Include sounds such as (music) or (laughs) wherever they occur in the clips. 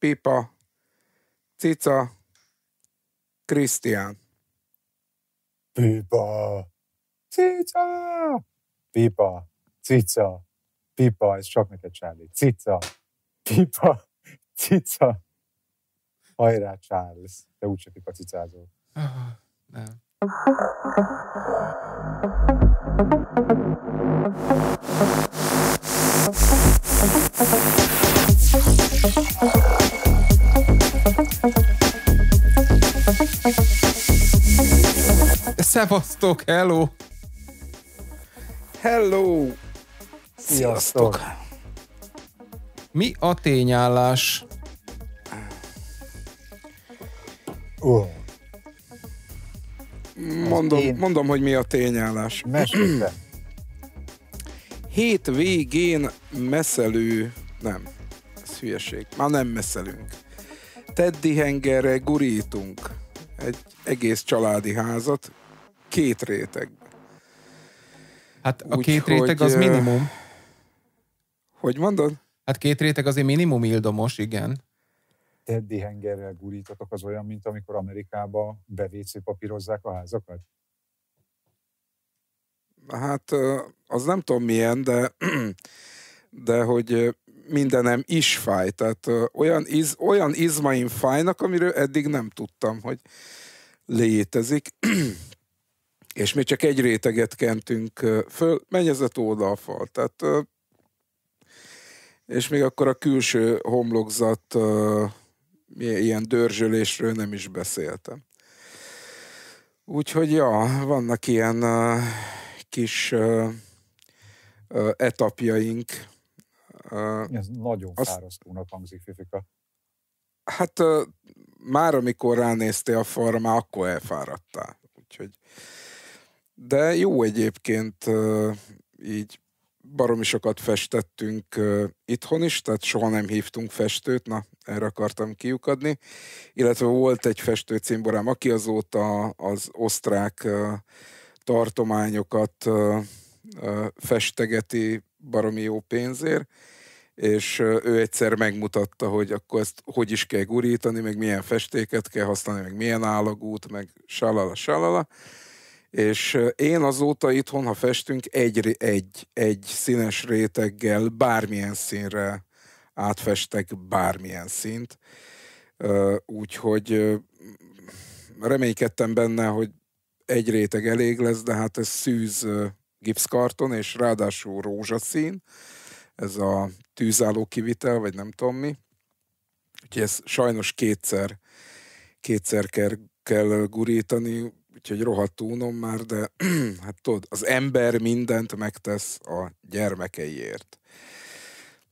Pipa, Cica, Krisztián. Pipa, Cica, Pipa, Cica, Pipa, ez csak neked Charlie. Cica, Pipa, Cica. Hajrá, Charles. Te úgyse pipa cicázol. Nem. Szevasztok, hello! Hello! Sziasztok! Mi a tényállás? Oh. Mondom, én... mondom, hogy mi a tényállás. Hét végén meszelő... Nem, ez hülyeség. Már nem meszelünk. Teddy hengerre gurítunk egy egész családi házat, két rétegbe. Hát a Úgy, két réteg hogy, az minimum. Hogy mondod? Hát két réteg azért minimum ildomos, igen. Teddy hengerrel gurítotok az olyan, mint amikor Amerikába bevécé papírozzák a házakat? Hát az nem tudom milyen, de, (clears throat) de hogy mindenem is fáj. Tehát olyan, iz, olyan izmaim fájnak, amiről eddig nem tudtam, hogy létezik. (clears throat) és mi csak egy réteget kentünk föl, mennyezett oldalfal. Tehát, és még akkor a külső homlokzat ilyen dörzsölésről nem is beszéltem. Úgyhogy ja, vannak ilyen kis etapjaink. Ez nagyon azt, fárasztónak hangzik, Fifika. Hát már amikor ránéztél a falra, már akkor elfáradtál. Úgyhogy de jó egyébként így baromi sokat festettünk itthon is, tehát soha nem hívtunk festőt, na, erre akartam kiukadni. Illetve volt egy festő cimborám, aki azóta az osztrák tartományokat festegeti baromi jó pénzért, és ő egyszer megmutatta, hogy akkor ezt hogy is kell gurítani, meg milyen festéket kell használni, meg milyen állagút, meg salala, salala. És én azóta itthon, ha festünk, egy, egy, egy színes réteggel bármilyen színre átfestek bármilyen szint, Úgyhogy reménykedtem benne, hogy egy réteg elég lesz, de hát ez szűz gipszkarton, és ráadásul rózsaszín, ez a tűzálló kivitel, vagy nem tudom mi. Úgyhogy ez sajnos kétszer, kétszer kell, kell gurítani, úgyhogy rohadt únom már, de (clears throat) hát tudod, az ember mindent megtesz a gyermekeiért.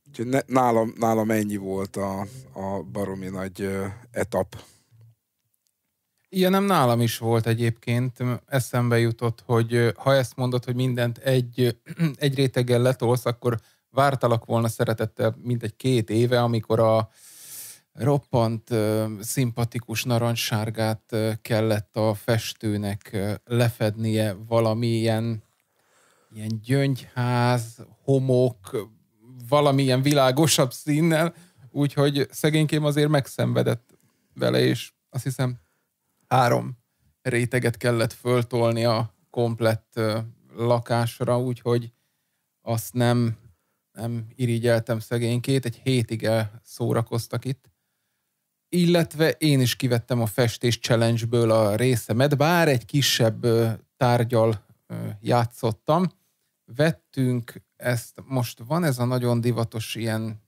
Úgyhogy ne, nálam, nálam ennyi volt a, a baromi nagy etap. etap. nem nálam is volt egyébként. Eszembe jutott, hogy ha ezt mondod, hogy mindent egy, (clears throat) egy réteggel letolsz, akkor vártalak volna szeretettel mindegy két éve, amikor a roppant szimpatikus narancssárgát kellett a festőnek lefednie valamilyen ilyen gyöngyház, homok, valamilyen világosabb színnel, úgyhogy szegénykém azért megszenvedett vele, és azt hiszem három réteget kellett föltolni a komplett lakásra, úgyhogy azt nem, nem irigyeltem szegénykét. Egy hétig szórakoztak itt illetve én is kivettem a festés challenge-ből a részemet, bár egy kisebb tárgyal játszottam. Vettünk ezt, most van ez a nagyon divatos ilyen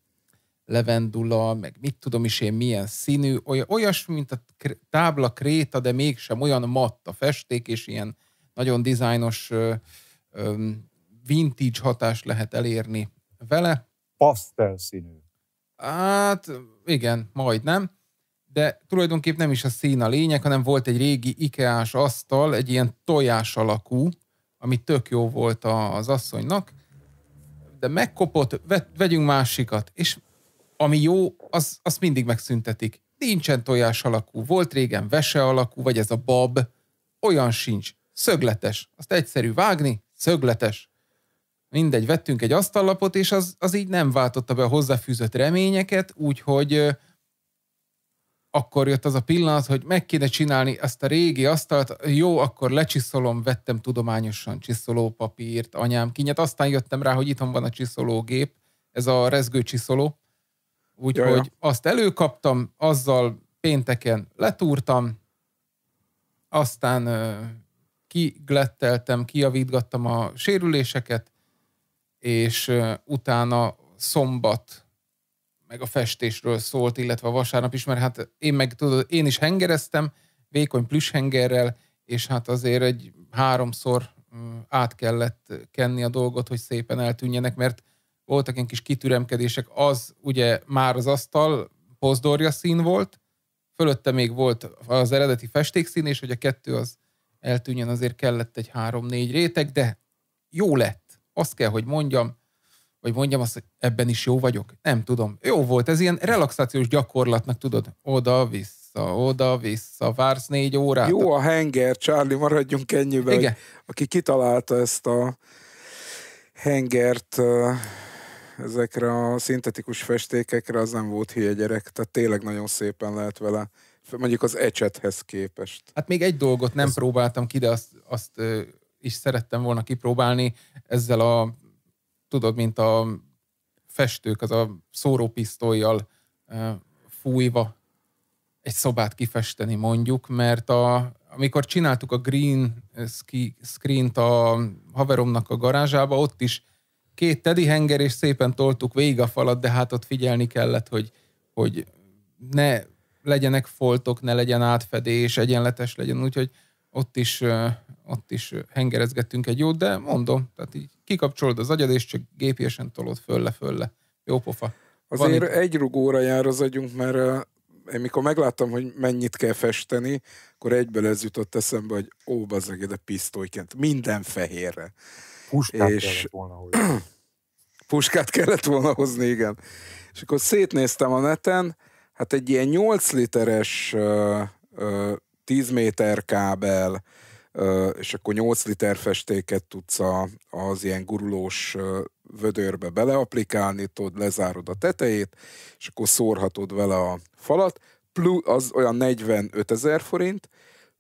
levendula, meg mit tudom is én milyen színű, olyasmi, mint a tábla kréta, de mégsem olyan matt a festék, és ilyen nagyon dizájnos vintage hatást lehet elérni vele. Pasztel színű. Hát igen, majdnem de tulajdonképp nem is a szín a lényeg, hanem volt egy régi ikeás asztal, egy ilyen tojás alakú, ami tök jó volt az asszonynak, de megkopott, vet, vegyünk másikat, és ami jó, az, azt mindig megszüntetik. Nincsen tojás alakú, volt régen vese alakú, vagy ez a bab, olyan sincs. Szögletes. Azt egyszerű vágni, szögletes. Mindegy, vettünk egy asztallapot, és az, az így nem váltotta be a hozzáfűzött reményeket, úgyhogy akkor jött az a pillanat, hogy meg kéne csinálni ezt a régi asztalt, jó, akkor lecsiszolom, vettem tudományosan csiszolópapírt, anyám kinyit, aztán jöttem rá, hogy itthon van a csiszológép, ez a rezgő csiszoló, úgyhogy azt előkaptam, azzal pénteken letúrtam, aztán kigletteltem, kiavítgattam a sérüléseket, és utána szombat meg a festésről szólt, illetve a vasárnap is, mert hát én meg tudod, én is hengereztem, vékony plüshengerrel, hengerrel, és hát azért egy háromszor mm, át kellett kenni a dolgot, hogy szépen eltűnjenek, mert voltak ilyen kis kitüremkedések, az ugye már az asztal pozdorja szín volt, fölötte még volt az eredeti festékszín, és hogy a kettő az eltűnjön, azért kellett egy három-négy réteg, de jó lett. Azt kell, hogy mondjam, hogy mondjam azt, hogy ebben is jó vagyok? Nem tudom. Jó volt, ez ilyen relaxációs gyakorlatnak, tudod, oda-vissza, oda-vissza, vársz négy órát. Jó a henger, Charlie, maradjunk ennyiben. Igen. aki kitalálta ezt a hengert ezekre a szintetikus festékekre, az nem volt hülye gyerek, tehát tényleg nagyon szépen lehet vele mondjuk az ecsethez képest. Hát még egy dolgot nem Ez... próbáltam ki, de azt, azt is szerettem volna kipróbálni ezzel a tudod, mint a festők, az a szórópisztolyjal fújva egy szobát kifesteni mondjuk, mert a, amikor csináltuk a green screen-t a haveromnak a garázsába, ott is két teddy henger, és szépen toltuk végig a falat, de hát ott figyelni kellett, hogy, hogy ne legyenek foltok, ne legyen átfedés, egyenletes legyen, úgyhogy ott is ott is hengerezgettünk egy jót, de mondom, tehát így kikapcsolod az agyad, és csak gépiesen tolod fölle, fölle. Jó pofa. Azért itt... egy rugóra jár az agyunk, mert én mikor megláttam, hogy mennyit kell festeni, akkor egyből ez jutott eszembe, hogy ó, bazdmeg, de pisztolyként, minden fehérre. Puskát és... kellett volna hozni. (clears throat) Puskát kellett volna hozni, igen. És akkor szétnéztem a neten, hát egy ilyen 8 literes uh, uh, 10 méter kábel, és akkor 8 liter festéket tudsz a, az ilyen gurulós vödörbe beleaplikálni, tudod, lezárod a tetejét, és akkor szórhatod vele a falat, plusz, az olyan 45 ezer forint,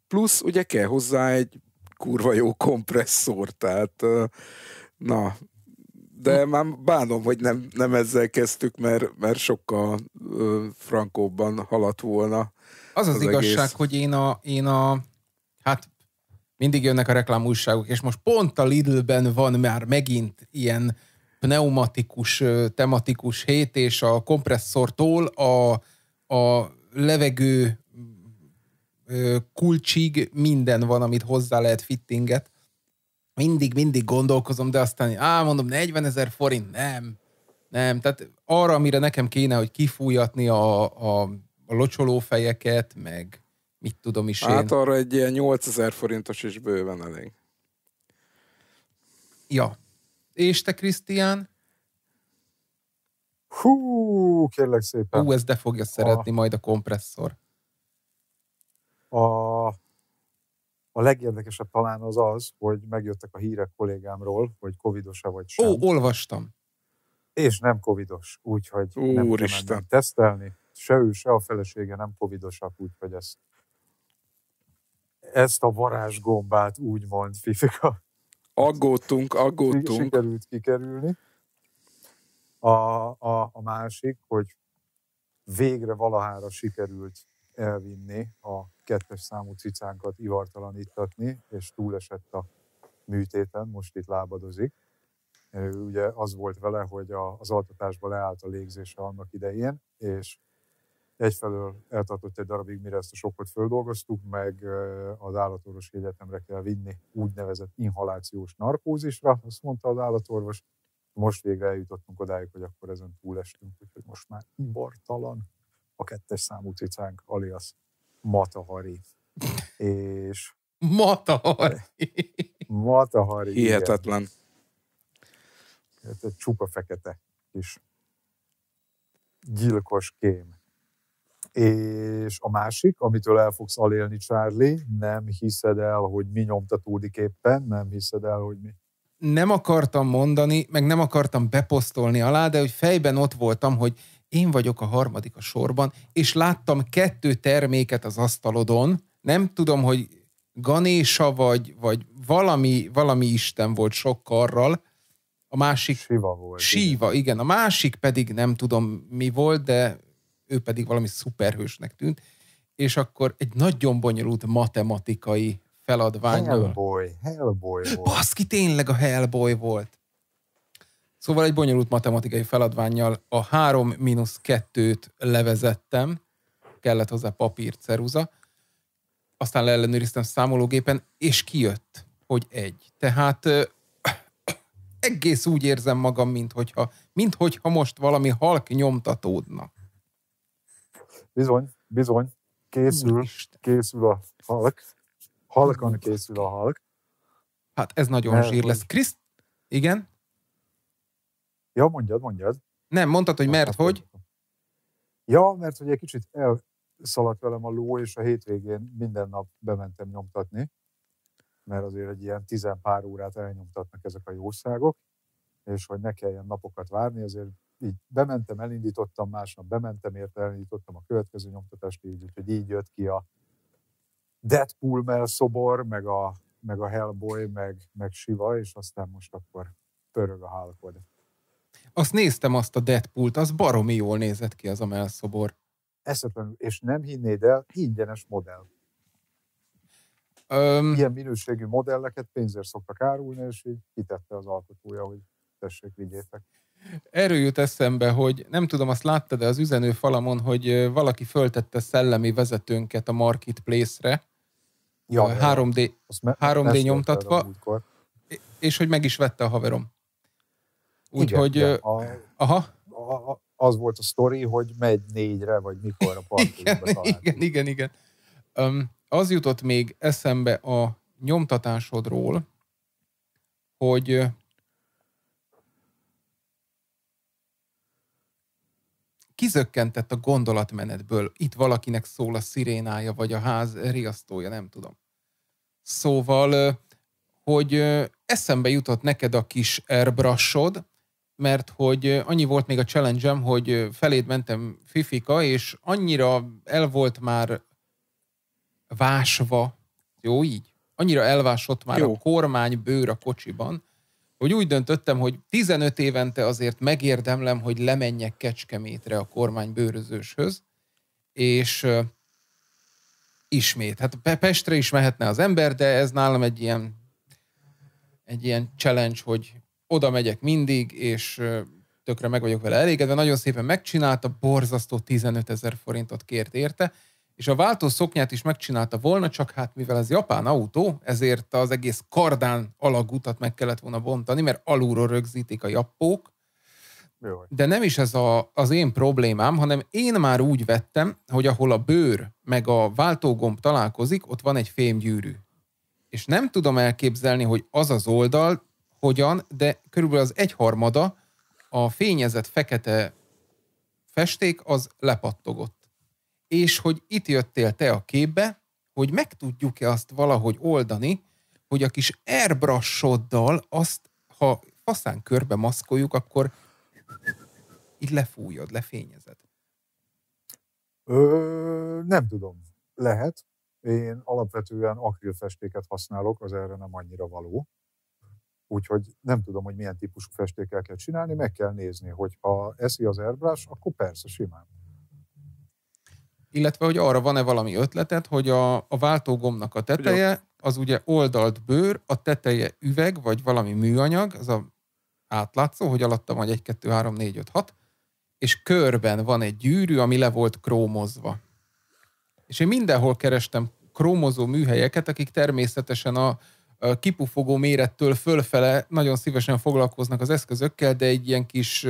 plusz ugye kell hozzá egy kurva jó kompresszor, tehát na, de hm. már bánom, hogy nem, nem ezzel kezdtük, mert, mert sokkal ö, frankóbban haladt volna. Az az, az igazság, egész. hogy én a, én a hát mindig jönnek a reklámújságok, és most pont a Lidlben van már megint ilyen pneumatikus, tematikus hét, és a kompresszortól a, a levegő kulcsig minden van, amit hozzá lehet fittinget. Mindig, mindig gondolkozom, de aztán, á, mondom, 40 ezer forint, nem, nem. Tehát arra, amire nekem kéne, hogy kifújatni a, a, a locsolófejeket, meg mit tudom is hát én. Hát arra egy ilyen 8000 forintos is bőven elég. Ja. És te, Krisztián? Hú, kérlek szépen. Hú, ez de fogja szeretni a... majd a kompresszor. A... a legérdekesebb talán az az, hogy megjöttek a hírek kollégámról, hogy covidos-e vagy sem. Ó, olvastam. És nem covidos, úgyhogy Úristen. nem kell tesztelni. Se ő, se a felesége nem covidosak, úgyhogy ezt ezt a varázsgombát úgymond Fifika. Aggódtunk, aggódtunk. Sikerült kikerülni. A, a, a másik, hogy végre valahára sikerült elvinni a kettes számú cicánkat ivartalanítatni, és túlesett a műtéten, most itt lábadozik. Ő ugye az volt vele, hogy a, az altatásba leállt a légzése annak idején, és egyfelől eltartott egy darabig, mire ezt a sokkot földolgoztuk, meg az állatorvos egyetemre kell vinni úgynevezett inhalációs narkózisra, azt mondta az állatorvos. Most végre eljutottunk odáig, hogy akkor ezen túlestünk, úgyhogy most már ibartalan a kettes számú cicánk, alias Matahari. És... Matahari! Matahari. Hihetetlen. Igen. Hát Ez egy csupa fekete kis gyilkos kém és a másik, amitől el fogsz alélni, Charlie, nem hiszed el, hogy mi nyomtatódik éppen, nem hiszed el, hogy mi. Nem akartam mondani, meg nem akartam beposztolni alá, de hogy fejben ott voltam, hogy én vagyok a harmadik a sorban, és láttam kettő terméket az asztalodon, nem tudom, hogy Ganésa vagy, vagy valami, valami isten volt sok karral, a másik... Siva volt. Síva, igen. igen. A másik pedig nem tudom mi volt, de ő pedig valami szuperhősnek tűnt, és akkor egy nagyon bonyolult matematikai feladvány. Hellboy, Hellboy volt. Baszki, tényleg a Hellboy volt. Szóval egy bonyolult matematikai feladványjal a 3 mínusz 2-t levezettem, kellett hozzá papír, ceruza, aztán leellenőriztem számológépen, és kijött, hogy egy. Tehát ö, ö, (coughs) egész úgy érzem magam, mint mint hogyha most valami halk nyomtatódna. Bizony, bizony. Készül, készül a halk. Halkan készül a halk. Hát ez nagyon Mert, zsír lesz. Krisz, igen? Ja, mondjad, mondjad. Nem, mondtad, hogy mert hát, hát, hogy? Hát, ja, mert hogy egy kicsit elszaladt velem a ló, és a hétvégén minden nap bementem nyomtatni, mert azért egy ilyen tizen pár órát elnyomtatnak ezek a jószágok, és hogy ne kelljen napokat várni, azért így bementem, elindítottam, másnap bementem, érte elindítottam a következő nyomtatást így, úgyhogy így jött ki a Deadpool Mel szobor, meg a, meg a Hellboy, meg, meg Shiva, és aztán most akkor pörög a hálkod. Azt néztem azt a Deadpoolt, az baromi jól nézett ki az a szobor. Eszetlenül, és nem hinnéd el, ingyenes modell. Öm... Ilyen minőségű modelleket pénzért szoktak árulni, és így kitette az alkotója, hogy tessék, vigyétek. Erről jut eszembe, hogy nem tudom, azt látta, de az üzenő falamon, hogy valaki föltette szellemi vezetőnket a marketplace-re, ja, 3D, me- 3D nyomtatva, és hogy meg is vette a haverom. Úgyhogy... Ja, a, aha. A, a, az volt a sztori, hogy megy négyre, vagy mikor a (laughs) parkolóba igen, igen, igen, igen. Um, az jutott még eszembe a nyomtatásodról, hogy kizökkentett a gondolatmenetből. Itt valakinek szól a szirénája, vagy a ház riasztója, nem tudom. Szóval, hogy eszembe jutott neked a kis airbrushod, mert hogy annyi volt még a challenge hogy feléd mentem Fifika, és annyira el volt már vásva, jó így? Annyira elvásott már jó. a kormány bőr a kocsiban, hogy úgy döntöttem, hogy 15 évente azért megérdemlem, hogy lemenjek Kecskemétre a kormány bőrözőshöz, és uh, ismét. Hát Pestre is mehetne az ember, de ez nálam egy ilyen, egy ilyen challenge, hogy oda megyek mindig, és uh, tökre meg vagyok vele elégedve. Nagyon szépen megcsinálta, borzasztó 15 ezer forintot kért érte, és a váltó szoknyát is megcsinálta volna, csak hát mivel ez japán autó, ezért az egész kardán alagutat meg kellett volna bontani, mert alulról rögzítik a jappók. De nem is ez a, az én problémám, hanem én már úgy vettem, hogy ahol a bőr meg a váltógomb találkozik, ott van egy fémgyűrű. És nem tudom elképzelni, hogy az az oldal hogyan, de körülbelül az egyharmada a fényezett fekete festék az lepattogott és hogy itt jöttél te a képbe, hogy meg tudjuk-e azt valahogy oldani, hogy a kis airbrushoddal azt, ha faszán körbe maszkoljuk, akkor így lefújod, lefényezed. Ö, nem tudom. Lehet. Én alapvetően akrilfestéket használok, az erre nem annyira való. Úgyhogy nem tudom, hogy milyen típusú festékkel kell csinálni, meg kell nézni, hogy ha eszi az airbrush, akkor persze simán illetve hogy arra van-e valami ötleted, hogy a, a váltógomnak a teteje, az ugye oldalt bőr, a teteje üveg, vagy valami műanyag, az a átlátszó, hogy alatta van egy kettő három négy öt hat, és körben van egy gyűrű, ami le volt krómozva. És én mindenhol kerestem krómozó műhelyeket, akik természetesen a, a kipufogó mérettől fölfele nagyon szívesen foglalkoznak az eszközökkel, de egy ilyen kis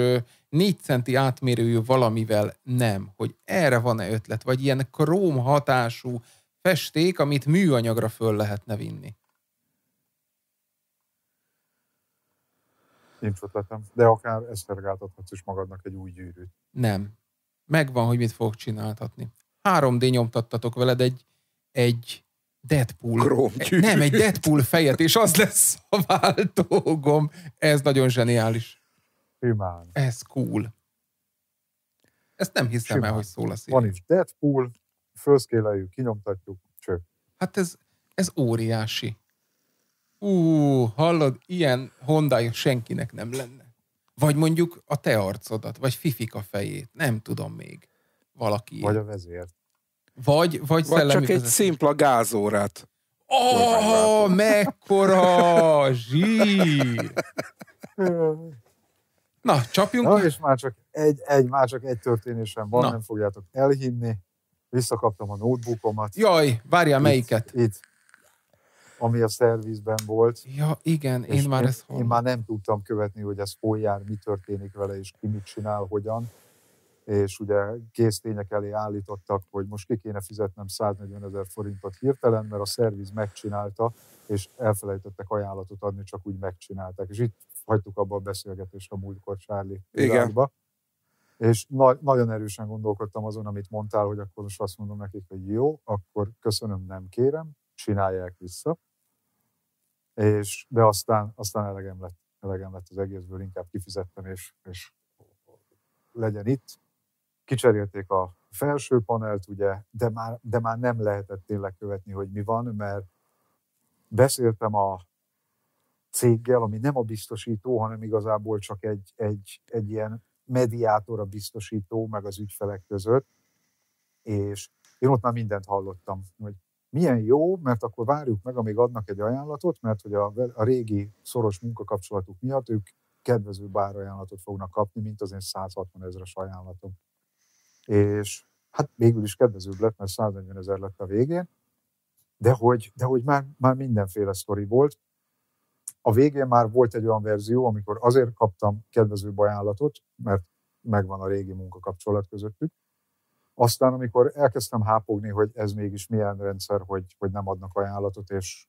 négy centi átmérőjű valamivel nem, hogy erre van-e ötlet, vagy ilyen króm hatású festék, amit műanyagra föl lehetne vinni. Nincs ötletem, de akár esztergáltathatsz is magadnak egy új gyűrűt. Nem. Megvan, hogy mit fogok csináltatni. 3D nyomtattatok veled egy, egy Deadpool. Nem, egy Deadpool fejet, és az lesz a váltógom. Ez nagyon zseniális. Simán. Ez cool. Ezt nem hiszem Simán. el, hogy szól a szív. Van is Deadpool, fölszkéleljük, kinyomtatjuk, cső. Hát ez, ez óriási. Ú, hallod, ilyen hondája senkinek nem lenne. Vagy mondjuk a te arcodat, vagy a fejét, nem tudom még. Valaki. Vagy a vezért. Vagy, vagy, vagy csak egy szimpla gázórát. Ó, oh, mekkora (laughs) zsír! (laughs) Na, csapjunk. Na, és már csak egy, egy, már csak egy történésem van, Na. nem fogjátok elhinni. Visszakaptam a notebookomat. Jaj, várjál, melyiket? Itt, ami a szervizben volt. Ja, igen, én már én, ezt hallom. Én már nem tudtam követni, hogy ez hol jár, mi történik vele, és ki mit csinál, hogyan. És ugye késztények elé állítottak, hogy most ki kéne fizetnem 140 ezer forintot hirtelen, mert a szerviz megcsinálta, és elfelejtettek ajánlatot adni, csak úgy megcsinálták. És itt hagytuk abba a beszélgetést a múltkor Charlie irányba. És na- nagyon erősen gondolkodtam azon, amit mondtál, hogy akkor most azt mondom nekik, hogy jó, akkor köszönöm, nem kérem, csinálják vissza. És, de aztán, aztán elegem, lett, elegem lett az egészből, inkább kifizettem, és, és legyen itt. Kicserélték a felső panelt, ugye, de már, de már nem lehetett tényleg követni, hogy mi van, mert beszéltem a, céggel, ami nem a biztosító, hanem igazából csak egy, egy, egy ilyen mediátor a biztosító, meg az ügyfelek között. És én ott már mindent hallottam, hogy milyen jó, mert akkor várjuk meg, amíg adnak egy ajánlatot, mert hogy a, a régi szoros munkakapcsolatuk miatt ők kedvező bárajánlatot fognak kapni, mint az én 160 ezeres ajánlatom. És hát végül is kedvezőbb lett, mert 140 ezer lett a végén, de hogy, de hogy már, már mindenféle sztori volt, a végén már volt egy olyan verzió, amikor azért kaptam kedvező ajánlatot, mert megvan a régi munkakapcsolat közöttük. Aztán, amikor elkezdtem hápogni, hogy ez mégis milyen rendszer, hogy, hogy nem adnak ajánlatot, és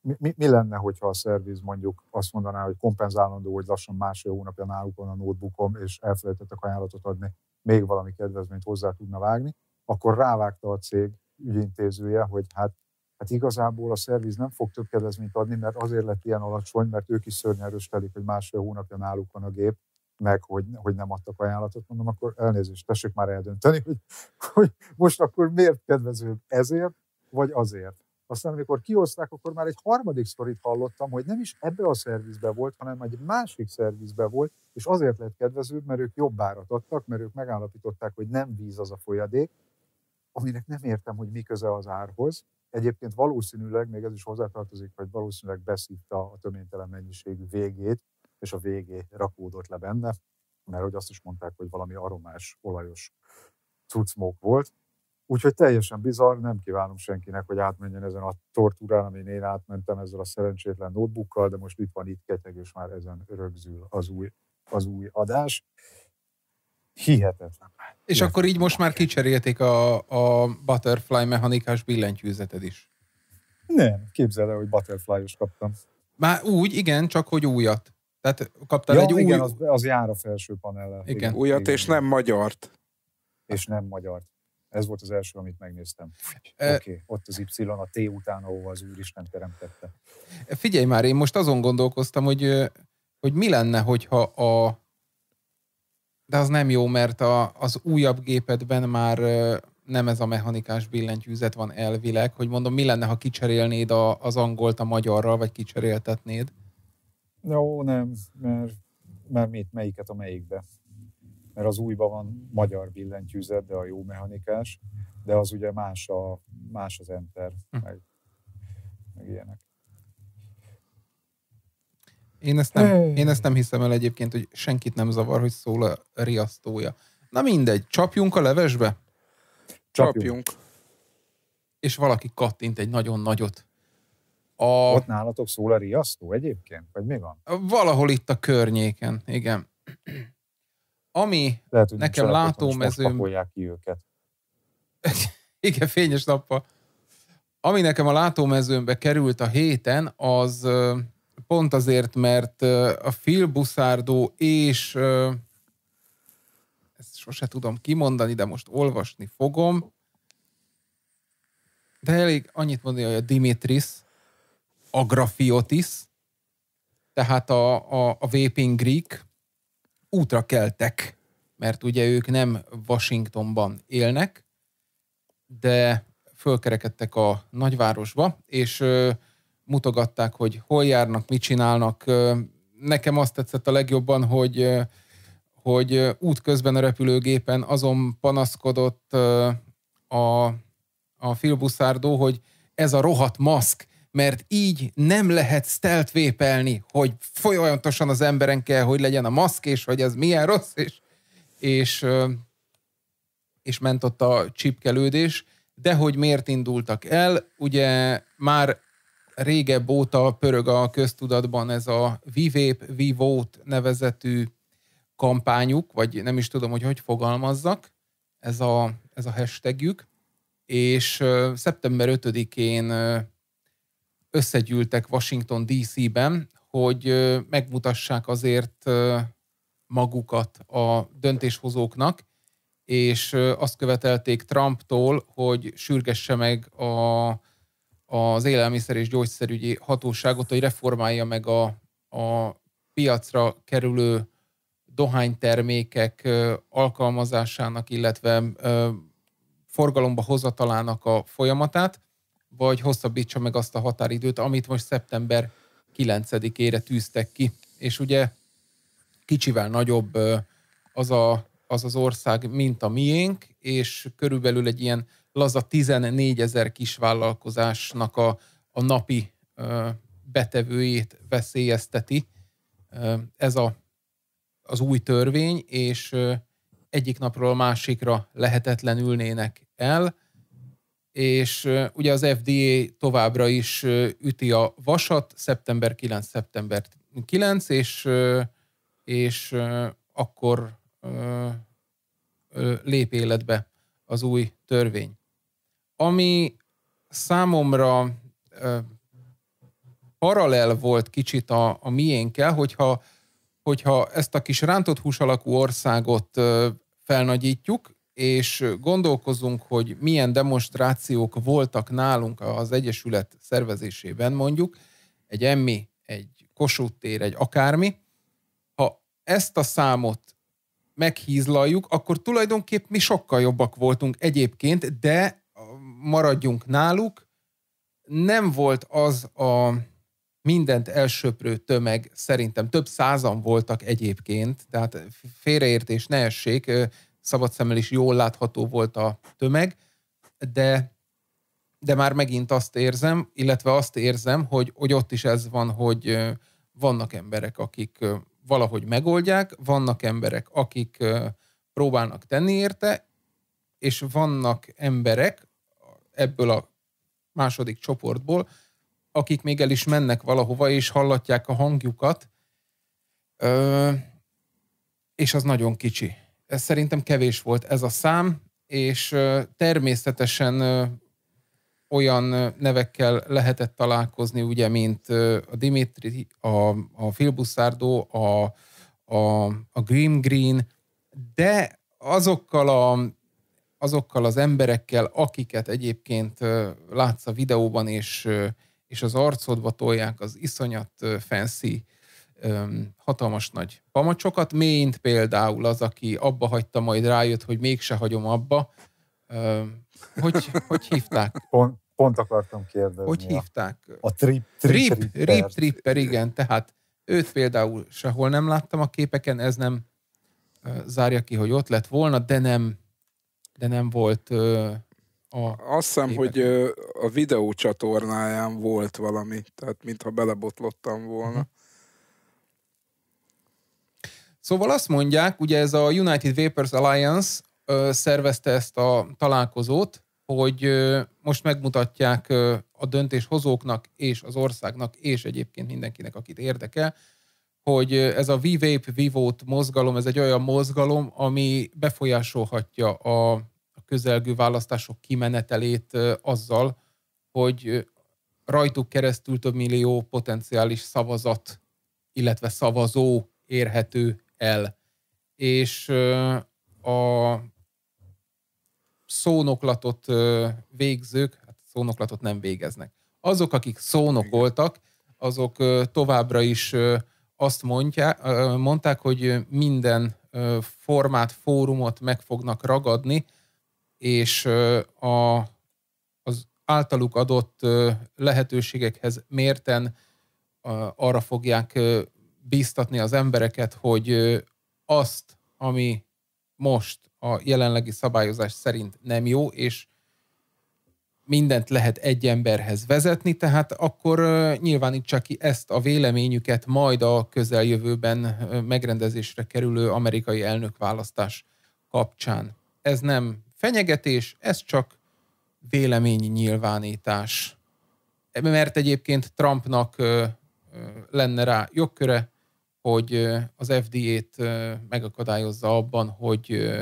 mi, mi, mi lenne, hogyha a szerviz mondjuk azt mondaná, hogy kompenzálandó, hogy lassan másfél hónapja náluk van a notebookom, és elfelejtettek ajánlatot adni, még valami kedvezményt hozzá tudna vágni, akkor rávágta a cég ügyintézője, hogy hát hát igazából a szerviz nem fog több kedvezményt adni, mert azért lett ilyen alacsony, mert ők is szörnyen röstelik, hogy másfél hónapja náluk van a gép, meg hogy, hogy nem adtak ajánlatot, mondom, akkor elnézést, tessék már eldönteni, hogy, hogy most akkor miért kedvezőbb ezért, vagy azért. Aztán amikor kihozták, akkor már egy harmadik sztorit hallottam, hogy nem is ebbe a szervizbe volt, hanem egy másik szervizbe volt, és azért lett kedvezőbb, mert ők jobb árat adtak, mert ők megállapították, hogy nem víz az a folyadék, aminek nem értem, hogy mi köze az árhoz. Egyébként valószínűleg, még ez is hozzátartozik, hogy valószínűleg beszívta a töménytelen mennyiségű végét, és a végé rakódott le benne, mert hogy azt is mondták, hogy valami aromás, olajos cuccmók volt. Úgyhogy teljesen bizarr, nem kívánom senkinek, hogy átmenjen ezen a tortúrán, amin én átmentem ezzel a szerencsétlen notebookkal, de most itt van, itt ketyeg, és már ezen rögzül az új, az új adás. Hihetetlen. És Hihetetlen. akkor így most már kicserélték a, a butterfly mechanikás billentyűzeted is. Nem, képzeld el, hogy butterfly-os kaptam. Már úgy, igen, csak hogy újat. Tehát kaptál ja, egy igen, új... az, az jár a felső panellel. Igen. igen. Újat igen. és nem magyart. És nem magyart. Ez volt az első, amit megnéztem. E... Oké, okay, ott az Y, a T után, ahol az Úristen teremtette. Figyelj már, én most azon gondolkoztam, hogy, hogy mi lenne, hogyha a de az nem jó, mert a, az újabb gépedben már nem ez a mechanikás billentyűzet van elvileg, hogy mondom, mi lenne, ha kicserélnéd a, az angolt a magyarral, vagy kicseréltetnéd? Jó, nem, mert, mert mit, melyiket a melyikbe. Mert az újban van magyar billentyűzet, de a jó mechanikás, de az ugye más, a, más az enter, hm. meg, meg ilyenek. Én ezt, nem, hmm. én ezt nem hiszem el egyébként, hogy senkit nem zavar, hogy szól a riasztója. Na mindegy, csapjunk a levesbe? Csapjunk. csapjunk. És valaki kattint egy nagyon nagyot. A... Ott nálatok szól a riasztó egyébként? Vagy mi van? Valahol itt a környéken, igen. Ami Lehet, hogy nekem látómezőm... mezőm, ki őket. (laughs) igen, fényes nappal. Ami nekem a látómezőmbe került a héten, az Pont azért, mert a Phil Buszárdó és ezt sose tudom kimondani, de most olvasni fogom. De elég annyit mondani, hogy a Dimitris Agrafiotis, tehát a, a, a Vaping Greek útra keltek, mert ugye ők nem Washingtonban élnek, de fölkerekedtek a nagyvárosba, és mutogatták, hogy hol járnak, mit csinálnak. Nekem azt tetszett a legjobban, hogy, hogy útközben a repülőgépen azon panaszkodott a, a Phil hogy ez a rohadt maszk, mert így nem lehet stelt vépelni, hogy folyamatosan az emberen kell, hogy legyen a maszk, és hogy ez milyen rossz, és, és, és ment ott a csipkelődés. De hogy miért indultak el? Ugye már régebb óta pörög a köztudatban ez a Vivép, Vivote nevezetű kampányuk, vagy nem is tudom, hogy hogy fogalmazzak, ez a, ez a hashtagjük, és szeptember 5-én összegyűltek Washington DC-ben, hogy megmutassák azért magukat a döntéshozóknak, és azt követelték Trumptól, hogy sürgesse meg a az élelmiszer és gyógyszerügyi hatóságot, hogy reformálja meg a, a piacra kerülő dohánytermékek alkalmazásának, illetve forgalomba hozatalának a folyamatát, vagy hosszabbítsa meg azt a határidőt, amit most szeptember 9-ére tűztek ki. És ugye kicsivel nagyobb az, a, az az ország, mint a miénk, és körülbelül egy ilyen laza 14 ezer kisvállalkozásnak a, a napi ö, betevőjét veszélyezteti ö, ez a, az új törvény, és ö, egyik napról a másikra lehetetlenülnének el, és ö, ugye az FDA továbbra is ö, üti a vasat, szeptember 9, szeptember 9, és, ö, és ö, akkor ö, ö, lép életbe az új törvény ami számomra ö, paralel volt kicsit a, a miénkkel, hogyha, hogyha ezt a kis rántott hús alakú országot ö, felnagyítjuk, és gondolkozunk, hogy milyen demonstrációk voltak nálunk az Egyesület szervezésében, mondjuk egy emmi, egy Kossuth tér, egy akármi, ha ezt a számot meghízlaljuk, akkor tulajdonképp mi sokkal jobbak voltunk egyébként, de maradjunk náluk, nem volt az a mindent elsöprő tömeg, szerintem több százan voltak egyébként, tehát félreértés ne essék, szabad szemmel is jól látható volt a tömeg, de, de már megint azt érzem, illetve azt érzem, hogy, hogy ott is ez van, hogy vannak emberek, akik valahogy megoldják, vannak emberek, akik próbálnak tenni érte, és vannak emberek, ebből a második csoportból, akik még el is mennek valahova, és hallatják a hangjukat, ö, és az nagyon kicsi. Ez szerintem kevés volt ez a szám, és ö, természetesen ö, olyan nevekkel lehetett találkozni, ugye, mint ö, a Dimitri, a, a Bussardo, a, a, a Green Green, de azokkal a azokkal az emberekkel, akiket egyébként látsz a videóban, és, és az arcodba tolják az iszonyat fancy, hatalmas nagy pamacsokat, mint például az, aki abba hagyta, majd rájött, hogy mégse hagyom abba. Hogy, hogy hívták? Pont, pont akartam kérdezni. Hogy hívták? A trip, trip, trip, trip, tripper, igen. Tehát őt például sehol nem láttam a képeken, ez nem zárja ki, hogy ott lett volna, de nem de nem volt ö, a... Azt hiszem, hogy ö, a videó csatornáján volt valami, tehát mintha belebotlottam volna. Uh-huh. Szóval azt mondják, ugye ez a United Vapers Alliance ö, szervezte ezt a találkozót, hogy ö, most megmutatják ö, a döntéshozóknak és az országnak, és egyébként mindenkinek, akit érdekel, hogy ez a V-Vape, v Vivót mozgalom, ez egy olyan mozgalom, ami befolyásolhatja a, a közelgő választások kimenetelét azzal, hogy rajtuk keresztül több millió potenciális szavazat, illetve szavazó érhető el. És a szónoklatot végzők, hát szónoklatot nem végeznek. Azok, akik szónokoltak, azok továbbra is azt mondja, mondták, hogy minden formát, fórumot meg fognak ragadni, és a, az általuk adott lehetőségekhez mérten arra fogják bíztatni az embereket, hogy azt, ami most a jelenlegi szabályozás szerint nem jó, és mindent lehet egy emberhez vezetni, tehát akkor nyilvánítsák ki ezt a véleményüket majd a közeljövőben megrendezésre kerülő amerikai elnökválasztás kapcsán. Ez nem fenyegetés, ez csak véleményi nyilvánítás. Mert egyébként Trumpnak lenne rá jogköre, hogy az FDA-t megakadályozza abban, hogy,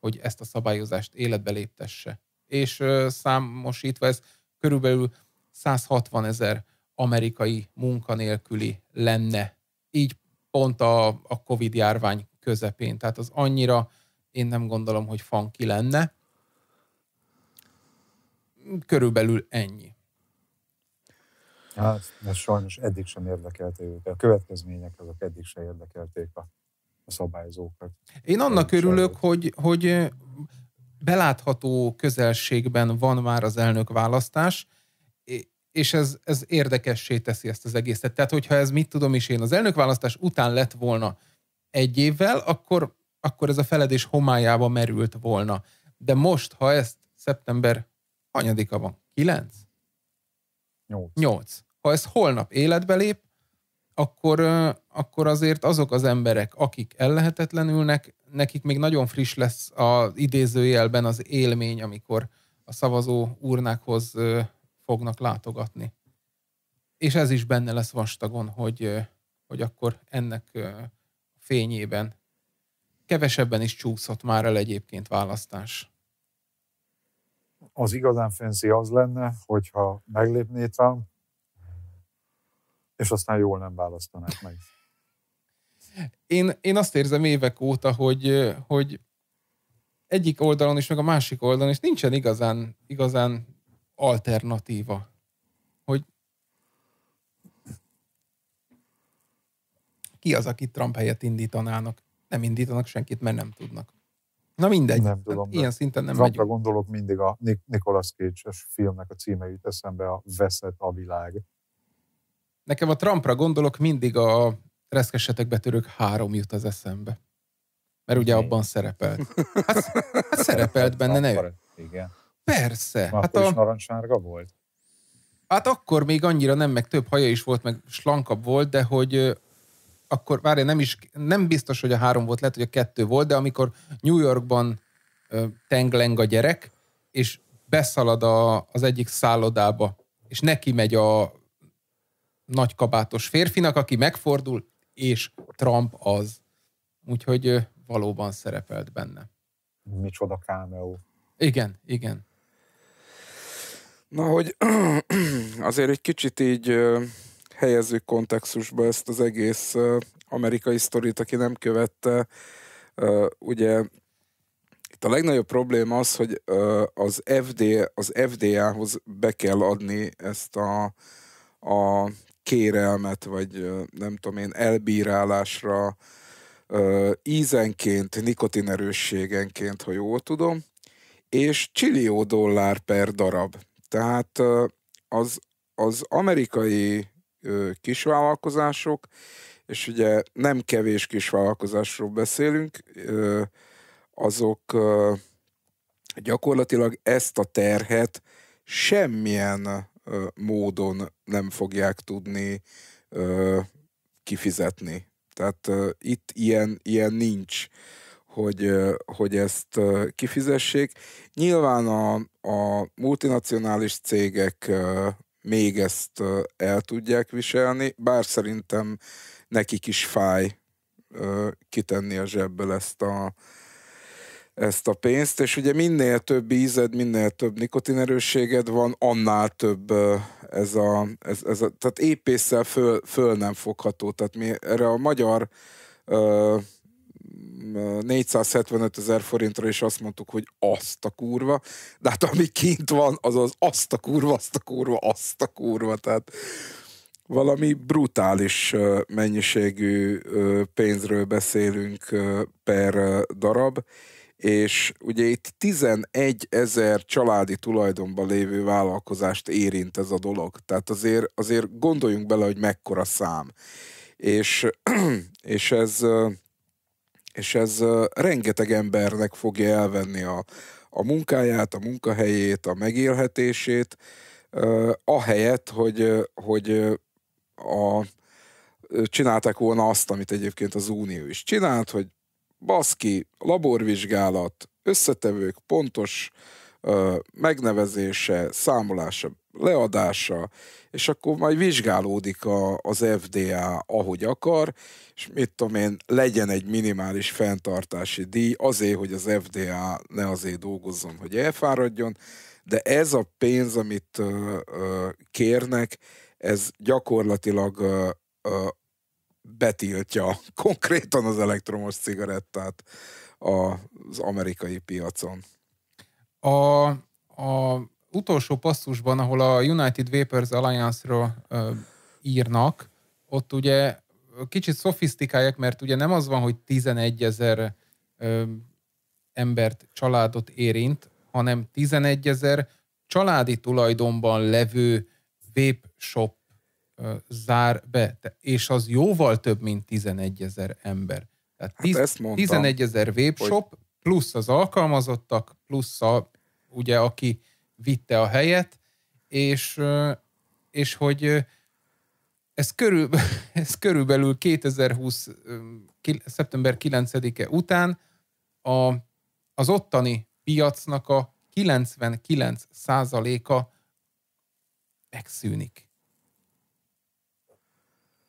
hogy ezt a szabályozást életbe léptesse és számosítva ez körülbelül 160 ezer amerikai munkanélküli lenne. Így pont a, a Covid járvány közepén. Tehát az annyira én nem gondolom, hogy funky lenne. Körülbelül ennyi. Hát, ez sajnos eddig sem érdekelte őket. A következmények azok eddig sem érdekelték a, a szabályozókat. Én annak én örülök, hogy, hogy belátható közelségben van már az elnök választás, és ez, ez érdekessé teszi ezt az egészet. Tehát, hogyha ez mit tudom is én, az választás után lett volna egy évvel, akkor, akkor ez a feledés homályába merült volna. De most, ha ezt szeptember hanyadika van? Kilenc? Nyolc. Nyolc. Ha ez holnap életbe lép, akkor, akkor azért azok az emberek, akik ellehetetlenülnek, nekik még nagyon friss lesz az idézőjelben az élmény, amikor a szavazó urnákhoz fognak látogatni. És ez is benne lesz vastagon, hogy, hogy akkor ennek fényében kevesebben is csúszott már el egyébként választás. Az igazán fenszi az lenne, hogyha meglépné Trump, és aztán jól nem választanák meg. Én, én azt érzem évek óta, hogy, hogy egyik oldalon is, meg a másik oldalon is nincsen igazán, igazán alternatíva. Hogy ki az, akit Trump helyett indítanának? Nem indítanak senkit, mert nem tudnak. Na mindegy. Nem tudom. Hát ilyen szinten nem megyünk. gondolok mindig a Nicolas cage filmnek a címe jut eszembe, a Veszett a világ. Nekem a Trumpra gondolok mindig a Reszkessetek betörők három jut az eszembe. Mert ugye abban szerepelt. (laughs) Hát, hát szerepelt benne, ne Igen. Persze. hát akkor a... is narancsárga volt? Hát akkor még annyira nem, meg több haja is volt, meg slankabb volt, de hogy akkor, várj, nem is, nem biztos, hogy a három volt, lehet, hogy a kettő volt, de amikor New Yorkban tengleng a gyerek, és beszalad a, az egyik szállodába, és neki megy a nagy kabátos férfinak, aki megfordul, és Trump az. Úgyhogy valóban szerepelt benne. Micsoda cameo. Igen, igen. Na, hogy (clears throat) azért egy kicsit így helyezzük kontextusba ezt az egész amerikai sztorit, aki nem követte. Ugye itt a legnagyobb probléma az, hogy az, FD, az FDA-hoz be kell adni ezt a, a kérelmet, vagy nem tudom én, elbírálásra ízenként, nikotinerősségenként, ha jól tudom, és csillió dollár per darab. Tehát az, az amerikai kisvállalkozások, és ugye nem kevés kisvállalkozásról beszélünk, azok gyakorlatilag ezt a terhet semmilyen módon nem fogják tudni kifizetni. Tehát itt ilyen, ilyen nincs, hogy, hogy ezt kifizessék. Nyilván a, a multinacionális cégek még ezt el tudják viselni, bár szerintem nekik is fáj kitenni a zsebből ezt a, ezt a pénzt, és ugye minél több ízed, minél több nikotinerősséged van, annál több ez a, ez, ez a tehát épésszel föl, föl nem fogható. Tehát mi erre a magyar uh, 475 ezer forintra, is azt mondtuk, hogy azt a kurva, de hát ami kint van, az az azt a kurva, azt a kurva, azt a kurva, tehát valami brutális mennyiségű pénzről beszélünk per darab, és ugye itt 11 ezer családi tulajdonban lévő vállalkozást érint ez a dolog. Tehát azért, azért gondoljunk bele, hogy mekkora szám. És, (clears throat) és ez, és ez rengeteg embernek fogja elvenni a, a munkáját, a munkahelyét, a megélhetését, ahelyett, hogy, hogy a, csinálták volna azt, amit egyébként az Unió is csinált, hogy baszki, laborvizsgálat, összetevők pontos ö, megnevezése, számolása, leadása, és akkor majd vizsgálódik a, az FDA, ahogy akar, és mit tudom én, legyen egy minimális fenntartási díj azért, hogy az FDA ne azért dolgozzon, hogy elfáradjon, de ez a pénz, amit ö, ö, kérnek, ez gyakorlatilag ö, betiltja (laughs) konkrétan az elektromos cigarettát az amerikai piacon. A, a utolsó passzusban, ahol a United Vapors Alliance-ról ö, írnak, ott ugye kicsit szofisztikálják, mert ugye nem az van, hogy 11 ezer embert, családot érint, hanem 11 ezer családi tulajdonban levő vape shop zár be, és az jóval több, mint 11 ezer ember. Tehát hát 10, ezt mondtam, 11 ezer webshop, hogy... plusz az alkalmazottak, plusz a, ugye, aki vitte a helyet, és, és hogy ez, körül, (laughs) ez körülbelül 2020. szeptember 9-e után a, az ottani piacnak a 99%-a megszűnik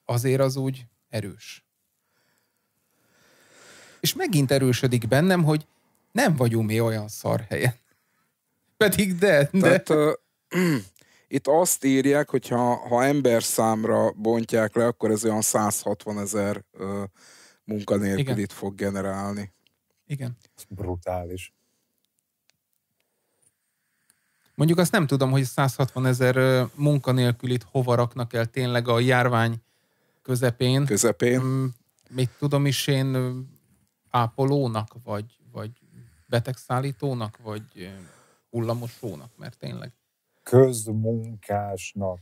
azért az úgy erős. És megint erősödik bennem, hogy nem vagyunk mi olyan szar helyen. Pedig de, de. Tehát, uh, (clears throat) itt azt írják, hogy ha, ha számra bontják le, akkor ez olyan 160 ezer uh, munkanélkülit fog generálni. Igen. Ez brutális. Mondjuk azt nem tudom, hogy 160 ezer munkanélkülit hova raknak el tényleg a járvány közepén. Közepén. Mit tudom is én, ápolónak, vagy, vagy betegszállítónak, vagy hullamosónak, mert tényleg. Közmunkásnak.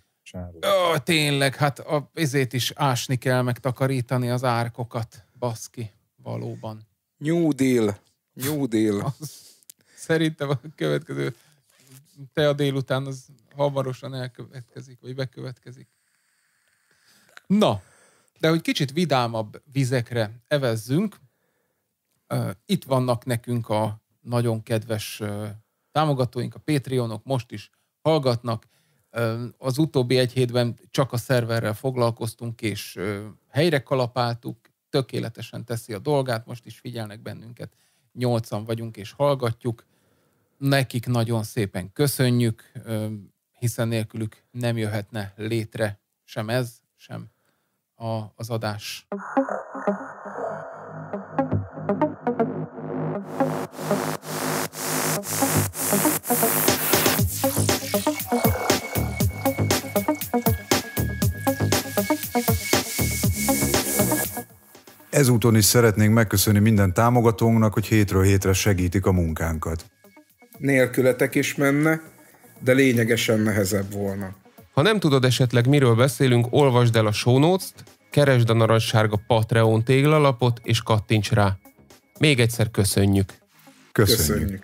Ó, tényleg, hát a, ezért is ásni kell, meg takarítani az árkokat, baszki, valóban. New Deal. New Deal. (laughs) Az, szerintem a következő te a délután az hamarosan elkövetkezik, vagy bekövetkezik. Na, de hogy kicsit vidámabb vizekre evezzünk, itt vannak nekünk a nagyon kedves támogatóink, a Patreonok most is hallgatnak. Az utóbbi egy hétben csak a szerverrel foglalkoztunk, és helyre kalapáltuk, tökéletesen teszi a dolgát, most is figyelnek bennünket, nyolcan vagyunk és hallgatjuk. Nekik nagyon szépen köszönjük, hiszen nélkülük nem jöhetne létre sem ez, sem a, az adás. Ezúton is szeretnénk megköszönni minden támogatónknak, hogy hétről hétre segítik a munkánkat. Nélkületek is menne, de lényegesen nehezebb volna. Ha nem tudod esetleg miről beszélünk, olvasd el a show notes keresd a narancssárga Patreon téglalapot, és kattints rá. Még egyszer köszönjük. Köszönjük. köszönjük.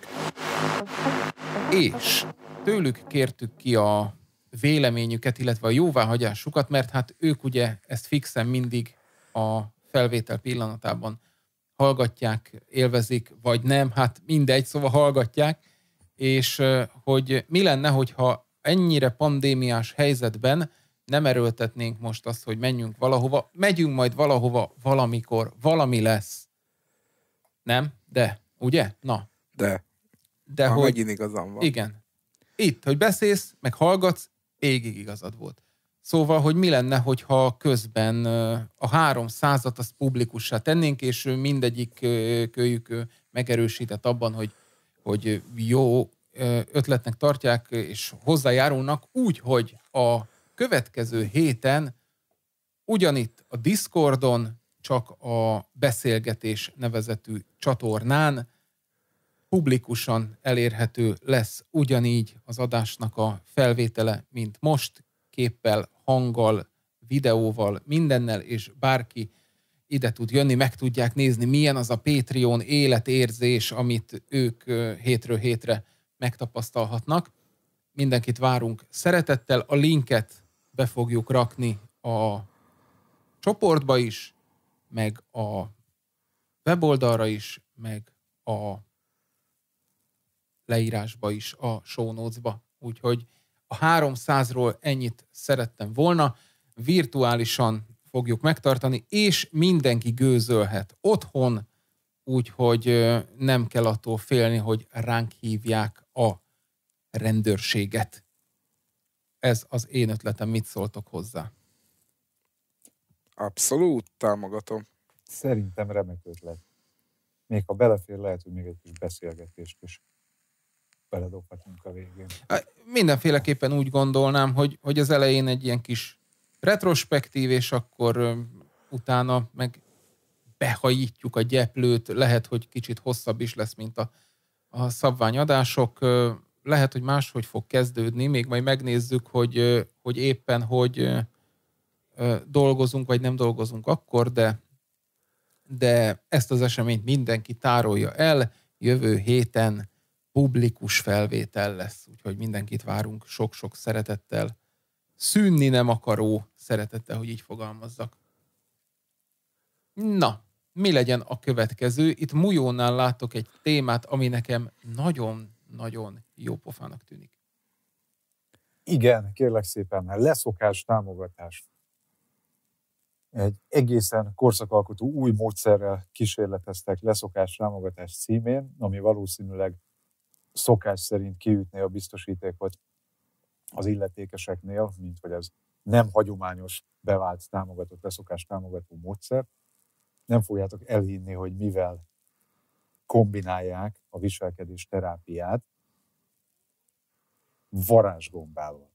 És tőlük kértük ki a véleményüket, illetve a jóváhagyásukat, mert hát ők ugye ezt fixen mindig a felvétel pillanatában hallgatják, élvezik, vagy nem, hát mindegy, szóval hallgatják, és hogy mi lenne, hogyha ennyire pandémiás helyzetben nem erőltetnénk most azt, hogy menjünk valahova, megyünk majd valahova valamikor, valami lesz. Nem? De, ugye? Na. De. De ha hogy... megint igazam van. Igen. Itt, hogy beszélsz, meg hallgatsz, végig igazad volt. Szóval, hogy mi lenne, hogyha közben a három százat azt publikussá tennénk, és mindegyik kölyük megerősített abban, hogy, hogy jó ötletnek tartják, és hozzájárulnak úgy, hogy a következő héten ugyanitt a Discordon, csak a beszélgetés nevezetű csatornán publikusan elérhető lesz ugyanígy az adásnak a felvétele, mint most, képpel, hanggal, videóval, mindennel, és bárki ide tud jönni, meg tudják nézni, milyen az a Patreon életérzés, amit ők hétről hétre megtapasztalhatnak. Mindenkit várunk szeretettel, a linket be fogjuk rakni a csoportba is, meg a weboldalra is, meg a leírásba is, a show notes-ba. Úgyhogy a 300-ról ennyit szerettem volna. Virtuálisan fogjuk megtartani, és mindenki gőzölhet otthon, úgyhogy nem kell attól félni, hogy ránk hívják a rendőrséget ez az én ötletem, mit szóltok hozzá? Abszolút támogatom. Szerintem remek ötlet. Még ha belefér, lehet, hogy még egy kis beszélgetést is beledobhatunk a végén. Mindenféleképpen úgy gondolnám, hogy, hogy az elején egy ilyen kis retrospektív, és akkor ö, utána meg behajítjuk a gyeplőt, lehet, hogy kicsit hosszabb is lesz, mint a, a szabványadások. Ö, lehet, hogy máshogy fog kezdődni, még majd megnézzük, hogy, hogy éppen hogy dolgozunk, vagy nem dolgozunk akkor, de, de ezt az eseményt mindenki tárolja el, jövő héten publikus felvétel lesz, úgyhogy mindenkit várunk sok-sok szeretettel. Szűnni nem akaró szeretettel, hogy így fogalmazzak. Na, mi legyen a következő? Itt Mujónál látok egy témát, ami nekem nagyon nagyon jó pofának tűnik. Igen, kérlek szépen, leszokás támogatás. Egy egészen korszakalkotó új módszerrel kísérleteztek leszokás támogatás címén, ami valószínűleg szokás szerint kiütné a biztosítékot az illetékeseknél, mint hogy ez nem hagyományos bevált támogatott leszokás támogató módszer. Nem fogjátok elhinni, hogy mivel kombinálják a viselkedés terápiát varázsgombával.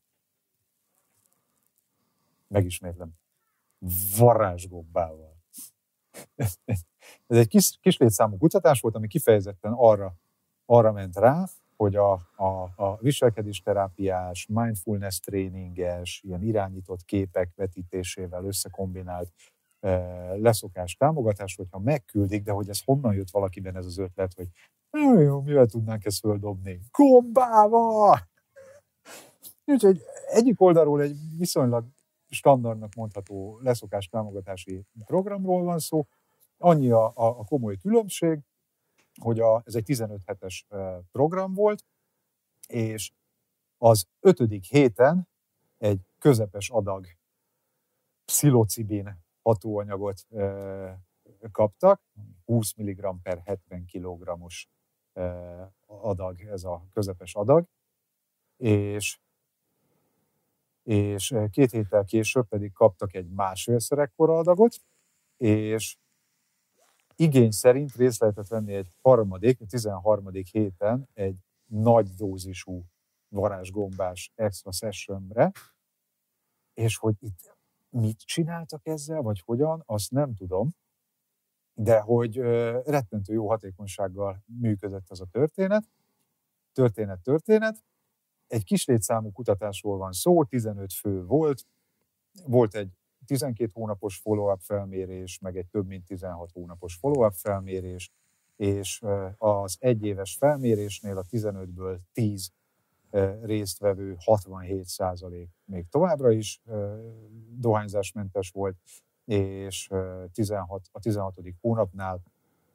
Megismétlem. Varázsgombával. Ez egy kis, kis létszámú kutatás volt, ami kifejezetten arra, arra ment rá, hogy a, a, a terápiás mindfulness tréninges, ilyen irányított képek vetítésével összekombinált leszokás támogatás, hogyha megküldik, de hogy ez honnan jött valakiben ez az ötlet, hogy jó, mivel tudnánk ezt földobni? Gombával! Úgyhogy egyik oldalról egy viszonylag standardnak mondható leszokás támogatási programról van szó. Annyi a, a, a komoly különbség, hogy a, ez egy 15 hetes program volt, és az ötödik héten egy közepes adag pszilocibin hatóanyagot kaptak, 20 mg per 70 kg-os adag, ez a közepes adag, és, és két héttel később pedig kaptak egy másfélszer ekkora adagot, és igény szerint részt lehetett venni egy harmadik, 13. héten egy nagy dózisú varázsgombás extra sessionre, és hogy itt mit csináltak ezzel, vagy hogyan, azt nem tudom, de hogy rettentő jó hatékonysággal működött ez a történet. Történet, történet. Egy kis létszámú kutatásról van szó, 15 fő volt, volt egy 12 hónapos follow-up felmérés, meg egy több mint 16 hónapos follow-up felmérés, és az egyéves felmérésnél a 15-ből 10 résztvevő 67% még továbbra is dohányzásmentes volt, és 16, a 16. hónapnál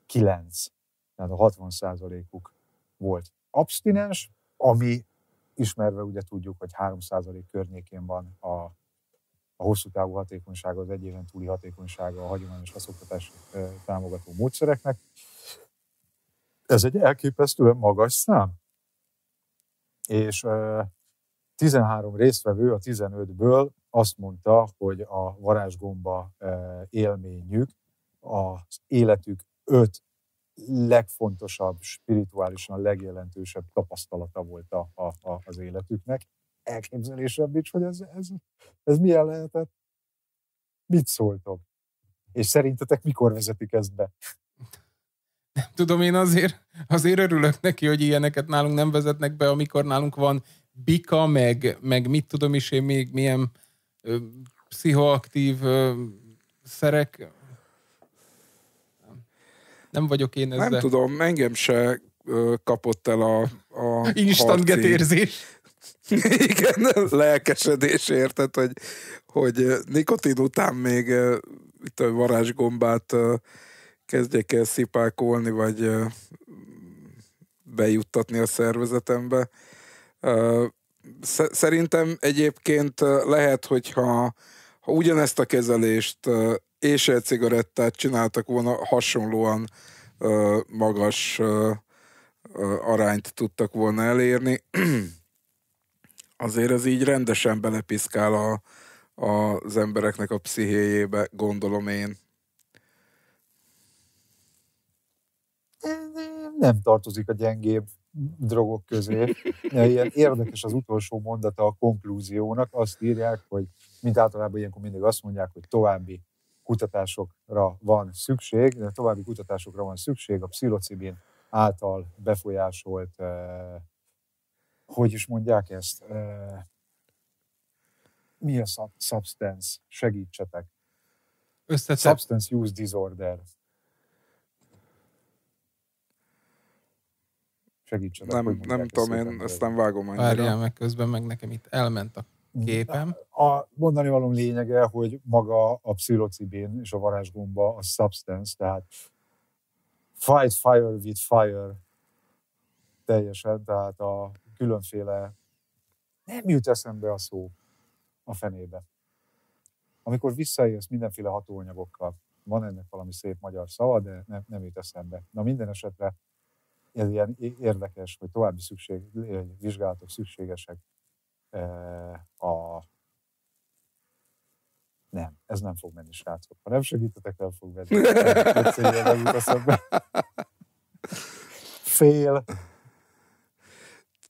9, tehát a 60%-uk volt abstinens, ami ismerve ugye tudjuk, hogy 3% környékén van a, a hosszú távú hatékonysága, az egy éven túli hatékonysága a hagyományos haszoktatás támogató módszereknek. Ez egy elképesztően magas szám és 13 résztvevő a 15-ből azt mondta, hogy a varázsgomba élményük az életük öt legfontosabb, spirituálisan legjelentősebb tapasztalata volt a, a, a, az életüknek. Elképzelésebb is, hogy ez, ez, ez milyen lehetett. Mit szóltok? És szerintetek mikor vezetik ezt be? nem tudom, én azért, azért örülök neki, hogy ilyeneket nálunk nem vezetnek be, amikor nálunk van bika, meg, meg mit tudom is én még milyen ö, pszichoaktív ö, szerek. Nem. vagyok én ezzel. Nem tudom, engem se ö, kapott el a, a Instant getérzés. (laughs) Igen, lelkesedés érted, hogy, hogy nikotin után még itt a varázsgombát kezdjék el szipákolni, vagy bejuttatni a szervezetembe. Szerintem egyébként lehet, hogyha ha ugyanezt a kezelést és egy cigarettát csináltak volna, hasonlóan magas arányt tudtak volna elérni. (clears throat) Azért ez így rendesen belepiszkál a, az embereknek a pszichéjébe, gondolom én. nem tartozik a gyengébb drogok közé. Ilyen érdekes az utolsó mondata a konklúziónak, azt írják, hogy mint általában ilyenkor mindig azt mondják, hogy további kutatásokra van szükség, de további kutatásokra van szükség a pszilocibin által befolyásolt, eh, hogy is mondják ezt, eh, mi a substance, segítsetek. Összetett. Substance use disorder. segítsen. Nem, nem tudom, én ezt nem vágom annyira. Várjál meg közben, meg nekem itt elment a hm. képem. A mondani való lényege, hogy maga a pszilocibin és a varázsgomba a substance, tehát fight fire with fire teljesen, tehát a különféle nem jut eszembe a szó a fenébe. Amikor visszaélsz mindenféle hatóanyagokkal, van ennek valami szép magyar szava, de nem, nem jut eszembe. Na minden esetre ez ilyen érdekes, hogy további szükség, vizsgálatok szükségesek a nem, ez nem fog menni, srácok. Ha nem segítetek, nem fog menni. Egyszerűen nem Fél.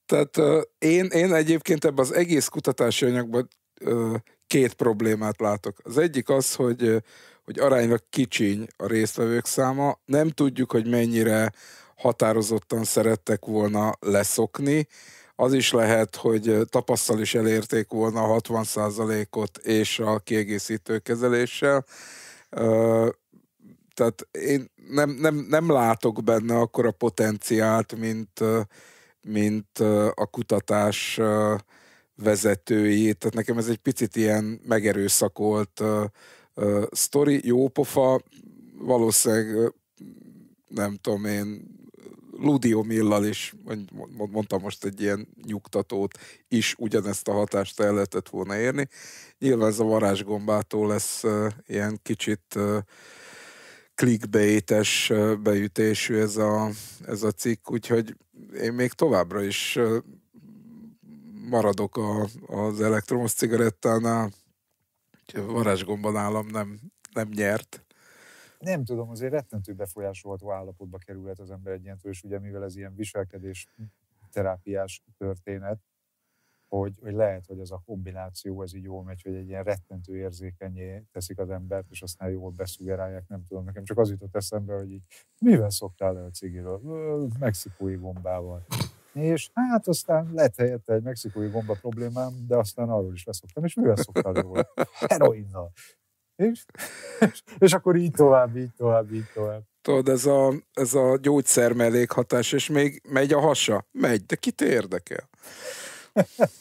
Tehát uh, én, én egyébként ebben az egész kutatási anyagban uh, két problémát látok. Az egyik az, hogy, hogy aránylag kicsiny a résztvevők száma, nem tudjuk, hogy mennyire határozottan szerettek volna leszokni. Az is lehet, hogy tapasztal is elérték volna a 60%-ot és a kiegészítő kezeléssel. Tehát én nem, nem, nem látok benne akkor a potenciált, mint, mint a kutatás vezetői. Tehát nekem ez egy picit ilyen megerőszakolt sztori, jó pofa, valószínűleg nem tudom én, Ludio Millal is, mondtam most egy ilyen nyugtatót, is ugyanezt a hatást el lehetett volna érni. Nyilván ez a varázsgombától lesz ilyen kicsit clickbaites beütésű ez a, ez a cikk, úgyhogy én még továbbra is maradok a, az elektromos cigarettánál, varázsgomba nálam nem, nem nyert nem tudom, azért rettentő befolyásolható állapotba kerülhet az ember egy ilyen és ugye mivel ez ilyen viselkedés terápiás történet, hogy, hogy lehet, hogy az a kombináció ez így jól megy, hogy egy ilyen rettentő érzékenyé teszik az embert, és aztán jól beszugerálják, nem tudom, nekem csak az jutott eszembe, hogy így, mivel szoktál le a cigiről? Mexikói gombával. És hát aztán lett helyette egy mexikói gomba problémám, de aztán arról is leszoktam, és mivel szoktál jól? (laughs) Heroinnal és, (laughs) és akkor így tovább, így tovább, így tovább. Tudod, ez a, ez a gyógyszer mellékhatás, és még megy a hasa? Megy, de kit érdekel? (laughs)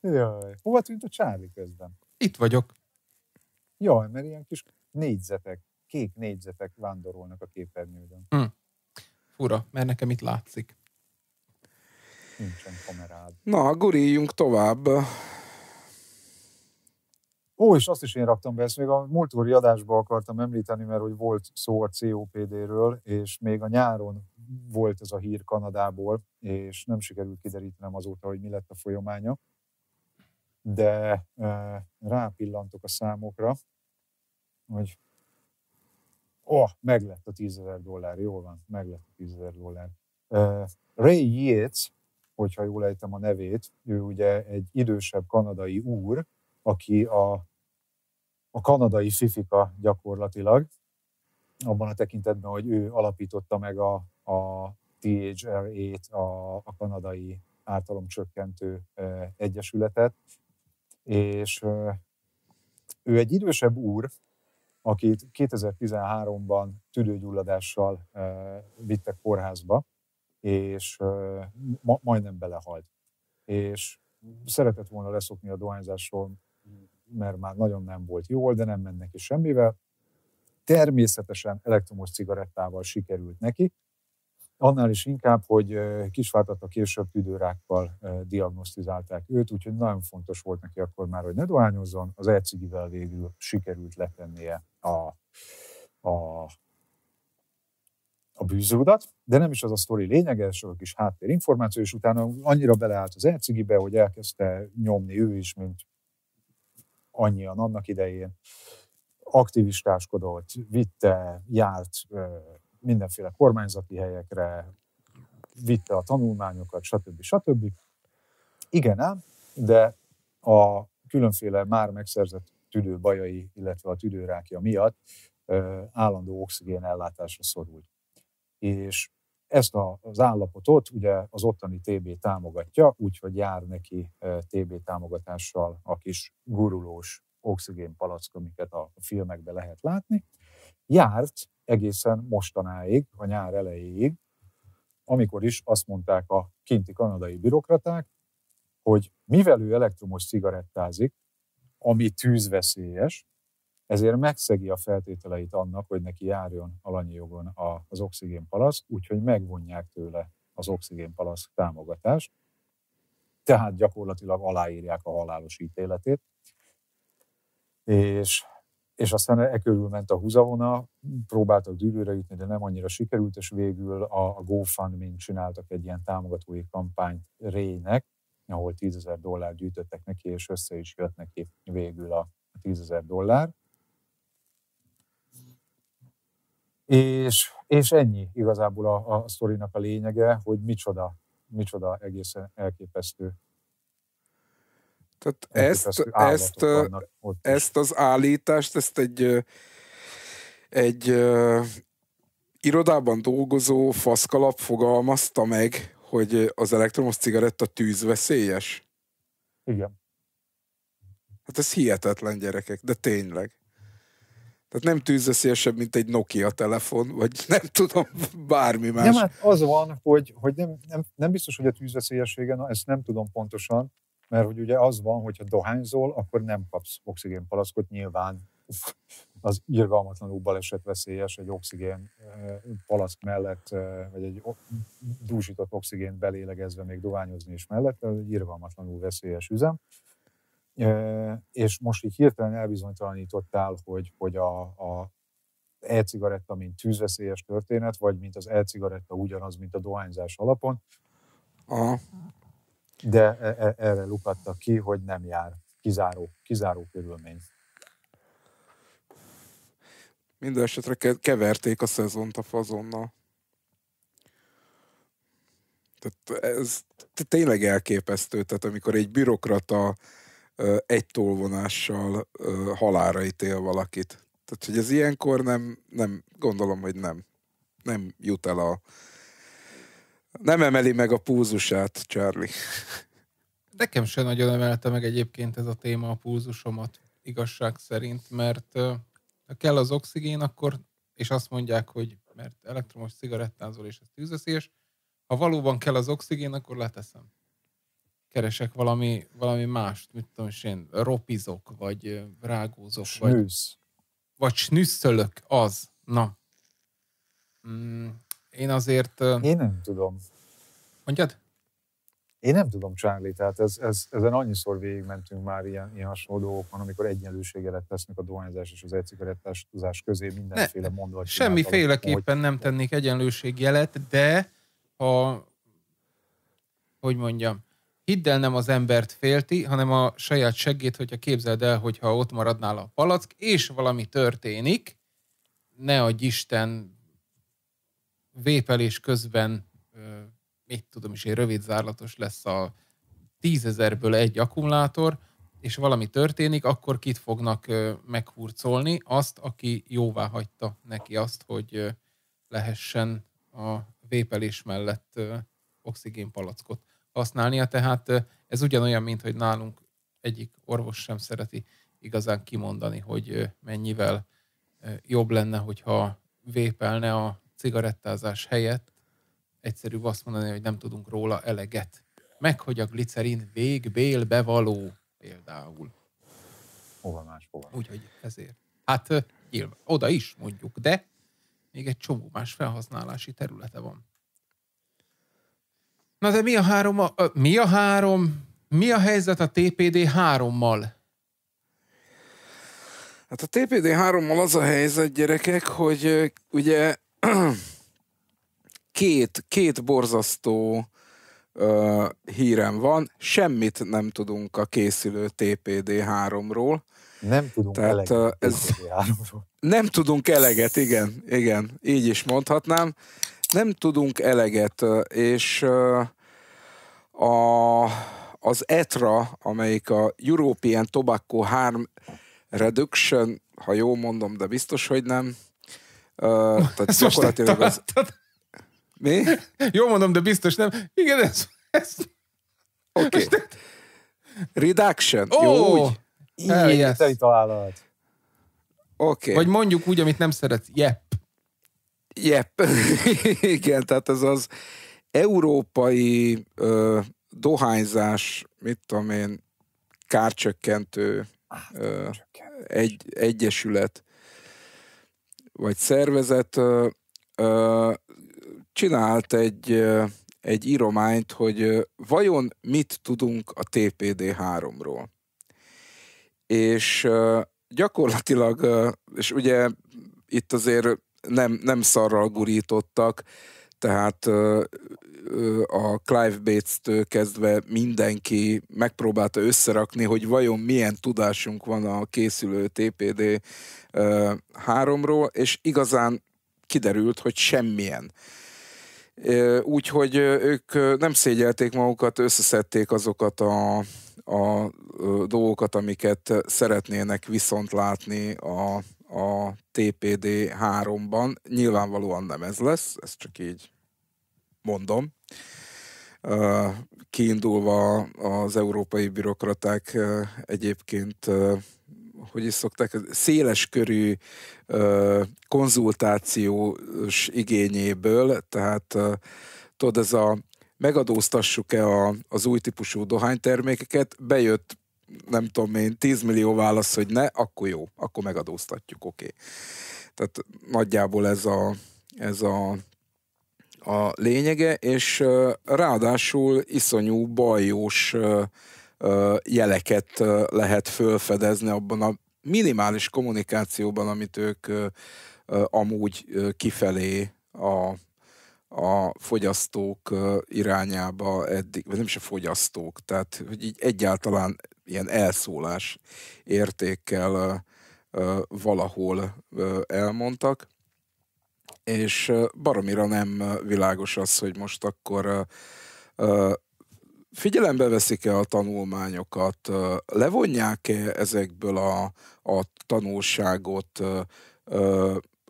Jaj, hova tűnt a Csáli közben? Itt vagyok. Jaj, mert ilyen kis négyzetek, kék négyzetek vándorolnak a képernyődön. Hm. Fura, mert nekem itt látszik. Nincsen kamerád. Na, guríjunk tovább. Ó, és azt is én raktam be, ezt még a múltkori adásba akartam említeni, mert hogy volt szó a COPD-ről, és még a nyáron volt ez a hír Kanadából, és nem sikerült kiderítenem azóta, hogy mi lett a folyamánya, de e, rápillantok a számokra, hogy ó, oh, meglett a 10 ezer dollár, jól van, meglett a 10 ezer dollár. E, Ray Yates, hogyha jól ejtem a nevét, ő ugye egy idősebb kanadai úr, aki a, a kanadai fifika gyakorlatilag, abban a tekintetben, hogy ő alapította meg a, a THRA-t, a, a kanadai ártalomcsökkentő e, egyesületet, és e, ő egy idősebb úr, akit 2013-ban tüdőgyulladással e, vittek kórházba, és ma, majdnem belehalt. És szeretett volna leszokni a dohányzásról, mert már nagyon nem volt jól, de nem ment neki semmivel. Természetesen elektromos cigarettával sikerült neki, annál is inkább, hogy kisváltat a később tüdőrákkal diagnosztizálták őt, úgyhogy nagyon fontos volt neki akkor már, hogy ne dohányozzon, az ecigivel végül sikerült letennie a, a, a bűzódat, de nem is az a sztori lényeges, a kis háttérinformáció, és utána annyira beleállt az ecigibe, hogy elkezdte nyomni ő is, mint annyian annak idején aktivistáskodott, vitte, járt mindenféle kormányzati helyekre, vitte a tanulmányokat, stb. stb. Igen ám, de a különféle már megszerzett tüdő bajai, illetve a tüdőrákja miatt állandó oxigén ellátásra szorult. És ezt az állapotot ugye az ottani TB támogatja, úgyhogy jár neki e, TB támogatással a kis gurulós oxigénpalack, amiket a filmekben lehet látni. Járt egészen mostanáig, a nyár elejéig, amikor is azt mondták a kinti kanadai bürokraták, hogy mivel ő elektromos cigarettázik, ami tűzveszélyes, ezért megszegi a feltételeit annak, hogy neki járjon alanyi jogon az oxigénpalasz, úgyhogy megvonják tőle az oxigénpalasz támogatást, tehát gyakorlatilag aláírják a halálos ítéletét, és, és aztán e körül ment a húzavona, próbáltak dűlőre jutni, de nem annyira sikerült, és végül a, gofundme csináltak egy ilyen támogatói kampányt Rének, ahol 10 ezer dollár gyűjtöttek neki, és össze is jött neki végül a 10 ezer dollár. És, és ennyi igazából a, a sztorinak a lényege, hogy micsoda, micsoda egészen elképesztő tehát ezt, ezt, ezt az állítást, ezt egy, egy uh, irodában dolgozó faszkalap fogalmazta meg, hogy az elektromos cigaretta tűzveszélyes. Igen. Hát ez hihetetlen, gyerekek, de tényleg. Tehát nem tűzveszélyesebb, mint egy Nokia telefon, vagy (laughs) nem tudom, bármi más. Nem, hát az van, hogy, hogy nem, nem, nem biztos, hogy a tűzveszélyessége, na, ezt nem tudom pontosan, mert hogy ugye az van, hogyha dohányzol, akkor nem kapsz oxigénpalackot, nyilván az irgalmatlanul baleset veszélyes egy oxigén palack mellett, vagy egy dúsított oxigént belélegezve még dohányozni is mellett, ez egy irgalmatlanul veszélyes üzem és most így hirtelen elbizonytalanítottál, hogy, hogy a, a e-cigaretta, mint tűzveszélyes történet, vagy mint az e-cigaretta ugyanaz, mint a dohányzás alapon. Aha. De e, e, erre lukadta ki, hogy nem jár. Kizáró, kizáró körülmény. Minden esetre keverték a szezont a fazonnal. Tehát ez tényleg elképesztő, tehát amikor egy bürokrata egy tolvonással halára ítél valakit. Tehát, hogy ez ilyenkor nem, nem gondolom, hogy nem. Nem jut el a... Nem emeli meg a púzusát, Charlie. Nekem se nagyon emelte meg egyébként ez a téma a púzusomat, igazság szerint, mert ha kell az oxigén, akkor, és azt mondják, hogy mert elektromos cigarettázol és ez tűzveszélyes, ha valóban kell az oxigén, akkor leteszem keresek valami, valami mást, mit tudom is én, ropizok, vagy rágózok, Snűsz. vagy, vagy snüsszölök, az. Na. Mm, én azért... Én nem tudom. Mondjad? Én nem tudom, Charlie, tehát ez, ez, ezen annyiszor végigmentünk már ilyen, ilyen hasonló dolgokon, amikor egyenlőségelet tesznek a dohányzás és az e-cigarettázás közé mindenféle mondva. Semmiféleképpen hogy... nem tennék egyenlőségjelet, de ha, hogy mondjam, Hidd el, nem az embert félti, hanem a saját segét, hogyha képzeld el, hogyha ott maradnál a palack, és valami történik, ne adj Isten vépelés közben, mit tudom is, egy rövid zárlatos lesz a tízezerből egy akkumulátor, és valami történik, akkor kit fognak meghurcolni? Azt, aki jóvá hagyta neki azt, hogy lehessen a vépelés mellett oxigénpalackot használnia, tehát ez ugyanolyan, mint hogy nálunk egyik orvos sem szereti igazán kimondani, hogy mennyivel jobb lenne, hogyha vépelne a cigarettázás helyett, egyszerűbb azt mondani, hogy nem tudunk róla eleget. Meg, hogy a glicerin végbél bevaló, például. Hova más, hova. Úgyhogy ezért. Hát nyilván, oda is mondjuk, de még egy csomó más felhasználási területe van. Na de mi a három, a, a, mi a három, mi a helyzet a TPD hárommal? Hát a TPD hárommal az a helyzet, gyerekek, hogy ugye (clears throat) két, két borzasztó uh, hírem van, semmit nem tudunk a készülő tpd háromról. Nem tudunk Tehát, eleget ez, Nem tudunk eleget, igen, igen, így is mondhatnám nem tudunk eleget, és a, az ETRA, amelyik a European Tobacco Harm Reduction, ha jól mondom, de biztos, hogy nem. tehát Ezt gyakorlatilag az... Mi? Jó mondom, de biztos nem. Igen, ez... ez... Oké. Okay. Reduction. Oh, Jó, úgy. Ilyen, yes. találod. Oké. Okay. Vagy mondjuk úgy, amit nem szeretsz. Yep. Jep, (laughs) igen, tehát ez az európai ö, dohányzás, mit tudom én, kárcsökkentő hát, ö, egy, egyesület vagy szervezet ö, ö, csinált egy, ö, egy írományt, hogy ö, vajon mit tudunk a TPD3-ról. És ö, gyakorlatilag, ö, és ugye itt azért nem, nem szarral gurítottak, tehát a Clive Bates-től kezdve mindenki megpróbálta összerakni, hogy vajon milyen tudásunk van a készülő TPD 3-ról, és igazán kiderült, hogy semmilyen. Úgyhogy ők nem szégyelték magukat, összeszedték azokat a, a dolgokat, amiket szeretnének viszont látni a a TPD 3-ban. Nyilvánvalóan nem ez lesz, ez csak így mondom. Kiindulva az európai bürokraták egyébként hogy is szokták, széleskörű ö, konzultációs igényéből, tehát ö, tudod, ez a megadóztassuk-e a, az új típusú dohánytermékeket, bejött nem tudom én, 10 millió válasz, hogy ne, akkor jó, akkor megadóztatjuk, oké. Okay. Tehát nagyjából ez a, ez a, a lényege, és ráadásul iszonyú bajós jeleket lehet felfedezni abban a minimális kommunikációban, amit ők amúgy kifelé a, a fogyasztók irányába eddig, vagy nem is a fogyasztók, tehát hogy így egyáltalán ilyen elszólás értékkel valahol elmondtak, és baromira nem világos az, hogy most akkor figyelembe veszik-e a tanulmányokat, levonják-e ezekből a, a tanulságot,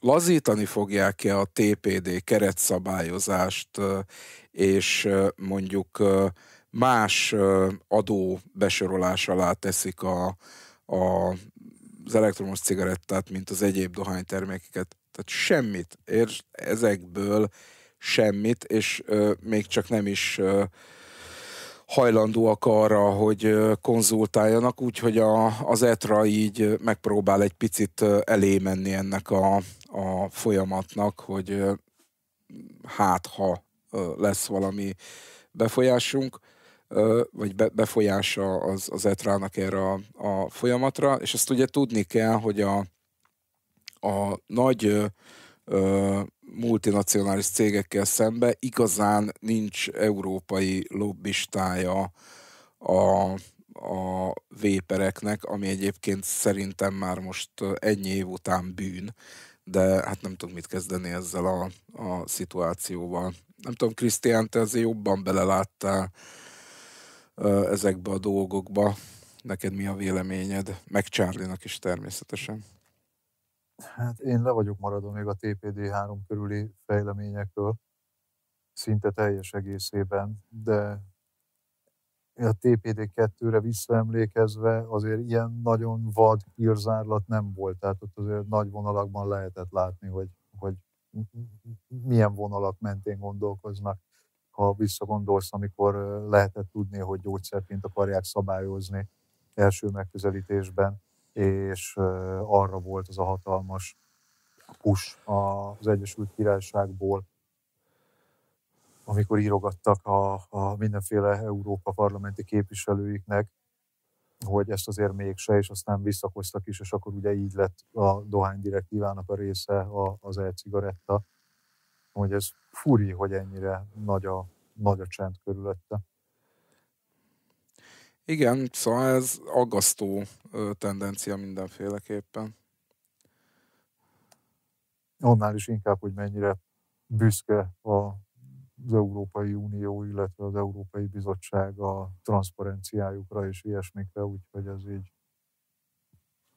lazítani fogják-e a TPD keretszabályozást, és mondjuk más adó besorolás alá teszik a, a, az elektromos cigarettát, mint az egyéb dohánytermékeket. Tehát semmit. Ér ezekből semmit, és ö, még csak nem is ö, hajlandóak arra, hogy ö, konzultáljanak, úgyhogy a, az ETRA így megpróbál egy picit elé menni ennek a, a folyamatnak, hogy ö, hát ha ö, lesz valami befolyásunk vagy befolyása az, az etrának erre a, a folyamatra, és ezt ugye tudni kell, hogy a, a nagy ö, multinacionális cégekkel szemben igazán nincs európai lobbistája a, a vépereknek, ami egyébként szerintem már most ennyi év után bűn, de hát nem tudom mit kezdeni ezzel a, a szituációval. Nem tudom, Krisztián, te azért jobban beleláttál ezekbe a dolgokba. Neked mi a véleményed? Meg Charlie-nak is természetesen. Hát én le vagyok maradva még a TPD-3 körüli fejleményekről, szinte teljes egészében, de a TPD-2-re visszaemlékezve azért ilyen nagyon vad írzárlat nem volt, tehát ott azért nagy vonalakban lehetett látni, hogy, hogy milyen vonalak mentén gondolkoznak ha visszagondolsz, amikor lehetett tudni, hogy gyógyszerként akarják szabályozni első megközelítésben, és arra volt az a hatalmas push az Egyesült Királyságból, amikor írogattak a, a mindenféle Európa parlamenti képviselőiknek, hogy ezt azért mégse, és aztán visszakoztak is, és akkor ugye így lett a dohány direktívának a része a, az e-cigaretta, hogy ez furi, hogy ennyire nagy a, nagy a csend körülötte. Igen, szóval ez aggasztó tendencia mindenféleképpen. Annál is inkább, hogy mennyire büszke az Európai Unió, illetve az Európai Bizottság a transzparenciájukra és ilyesmikre, úgyhogy ez így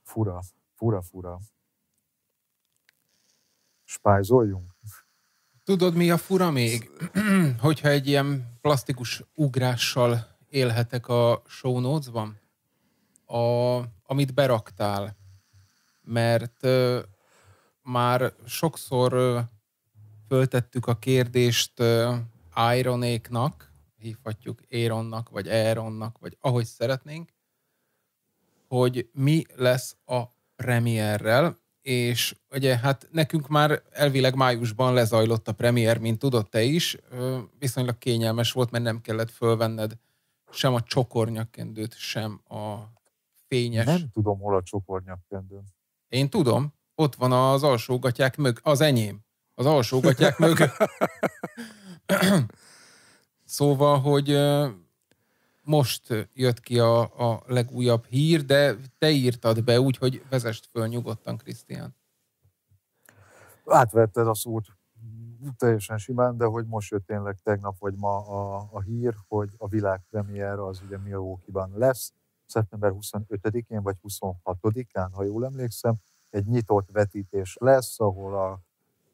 fura, fura-fura. Spájzoljunk? Tudod, mi a fura még? (clears throat) Hogyha egy ilyen plastikus ugrással élhetek a show notes-ban, a, amit beraktál, mert ö, már sokszor ö, föltettük a kérdést ö, Ironéknak, hívhatjuk Éronnak, vagy Aaronnak, vagy ahogy szeretnénk, hogy mi lesz a premierrel, és ugye hát nekünk már elvileg májusban lezajlott a premier, mint tudod te is, viszonylag kényelmes volt, mert nem kellett fölvenned sem a csokornyakendőt, sem a fényes. Nem tudom, hol a csokornyakkendőm. Én tudom, ott van az alsógatyák mög, az enyém, az alsógatyák mög. (laughs) szóval, hogy most jött ki a, a legújabb hír, de te írtad be úgy, hogy vezest föl nyugodtan, Krisztián. Átvetted a szót teljesen simán, de hogy most jött tényleg tegnap vagy ma a, a hír, hogy a világpremiér az ugye Milwaukee-ban lesz, szeptember 25-én vagy 26-án, ha jól emlékszem, egy nyitott vetítés lesz, ahol a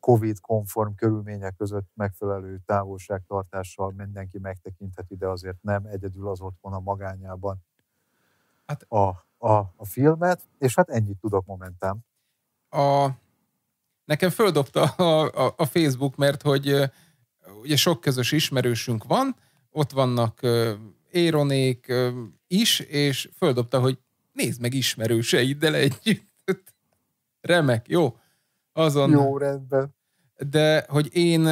COVID-konform körülmények között megfelelő távolságtartással mindenki megtekintheti, de azért nem egyedül az otthon a magányában hát, a, a, a filmet, és hát ennyit tudok momentán. A, nekem földobta a, a, a Facebook, mert hogy ugye sok közös ismerősünk van, ott vannak éronék is, és földobta, hogy nézd meg ismerőseiddel együtt. Remek, jó. Azon... Jó, rendben de hogy én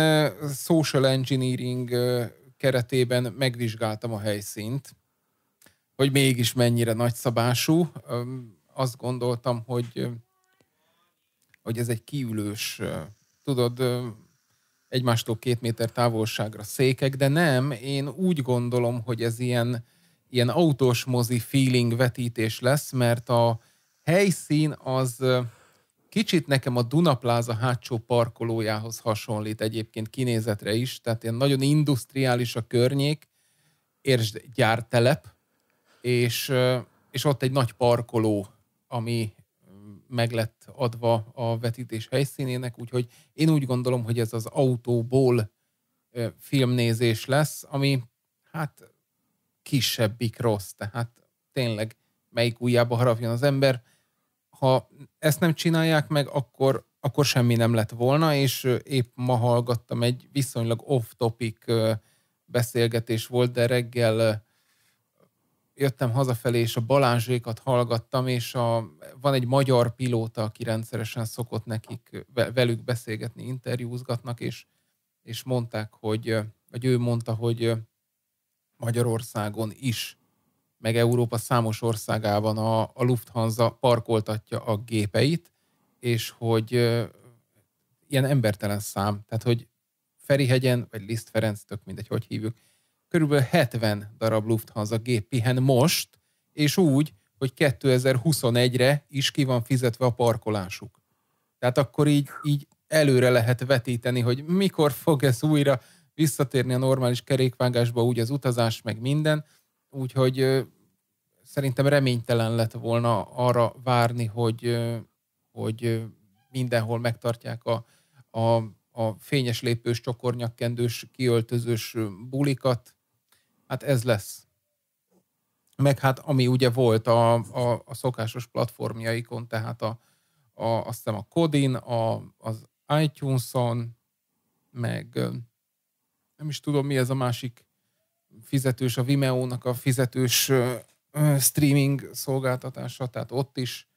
social engineering keretében megvizsgáltam a helyszínt, hogy mégis mennyire nagyszabású. Azt gondoltam, hogy, hogy ez egy kiülős, tudod, egymástól két méter távolságra székek, de nem, én úgy gondolom, hogy ez ilyen, ilyen autós mozi feeling vetítés lesz, mert a helyszín az Kicsit nekem a Dunapláza hátsó parkolójához hasonlít egyébként kinézetre is, tehát ilyen nagyon industriális a környék, és gyártelep, és, és ott egy nagy parkoló, ami meg lett adva a vetítés helyszínének, úgyhogy én úgy gondolom, hogy ez az autóból filmnézés lesz, ami hát kisebbik rossz, tehát tényleg melyik újjába harapjon az ember, ha ezt nem csinálják meg, akkor, akkor semmi nem lett volna, és épp ma hallgattam egy viszonylag off-topic beszélgetés volt, de reggel jöttem hazafelé, és a Balázsékat hallgattam, és a, van egy magyar pilóta, aki rendszeresen szokott nekik velük beszélgetni, interjúzgatnak, és, és mondták, hogy, vagy ő mondta, hogy Magyarországon is meg Európa számos országában a, a Lufthansa parkoltatja a gépeit, és hogy ilyen embertelen szám, tehát hogy Ferihegyen, vagy Liszt Ferenc, tök mindegy, hogy hívjuk, körülbelül 70 darab Lufthansa gép pihen most, és úgy, hogy 2021-re is ki van fizetve a parkolásuk. Tehát akkor így, így előre lehet vetíteni, hogy mikor fog ez újra visszatérni a normális kerékvágásba, úgy az utazás, meg minden, úgyhogy szerintem reménytelen lett volna arra várni, hogy, hogy mindenhol megtartják a, a, a fényes lépős, csokornyakkendős, kiöltözős bulikat. Hát ez lesz. Meg hát ami ugye volt a, a, a szokásos platformjaikon, tehát a, a, azt hiszem a Kodin, a, az iTunes-on, meg nem is tudom mi ez a másik fizetős, a Vimeo-nak a fizetős streaming szolgáltatása, tehát ott is,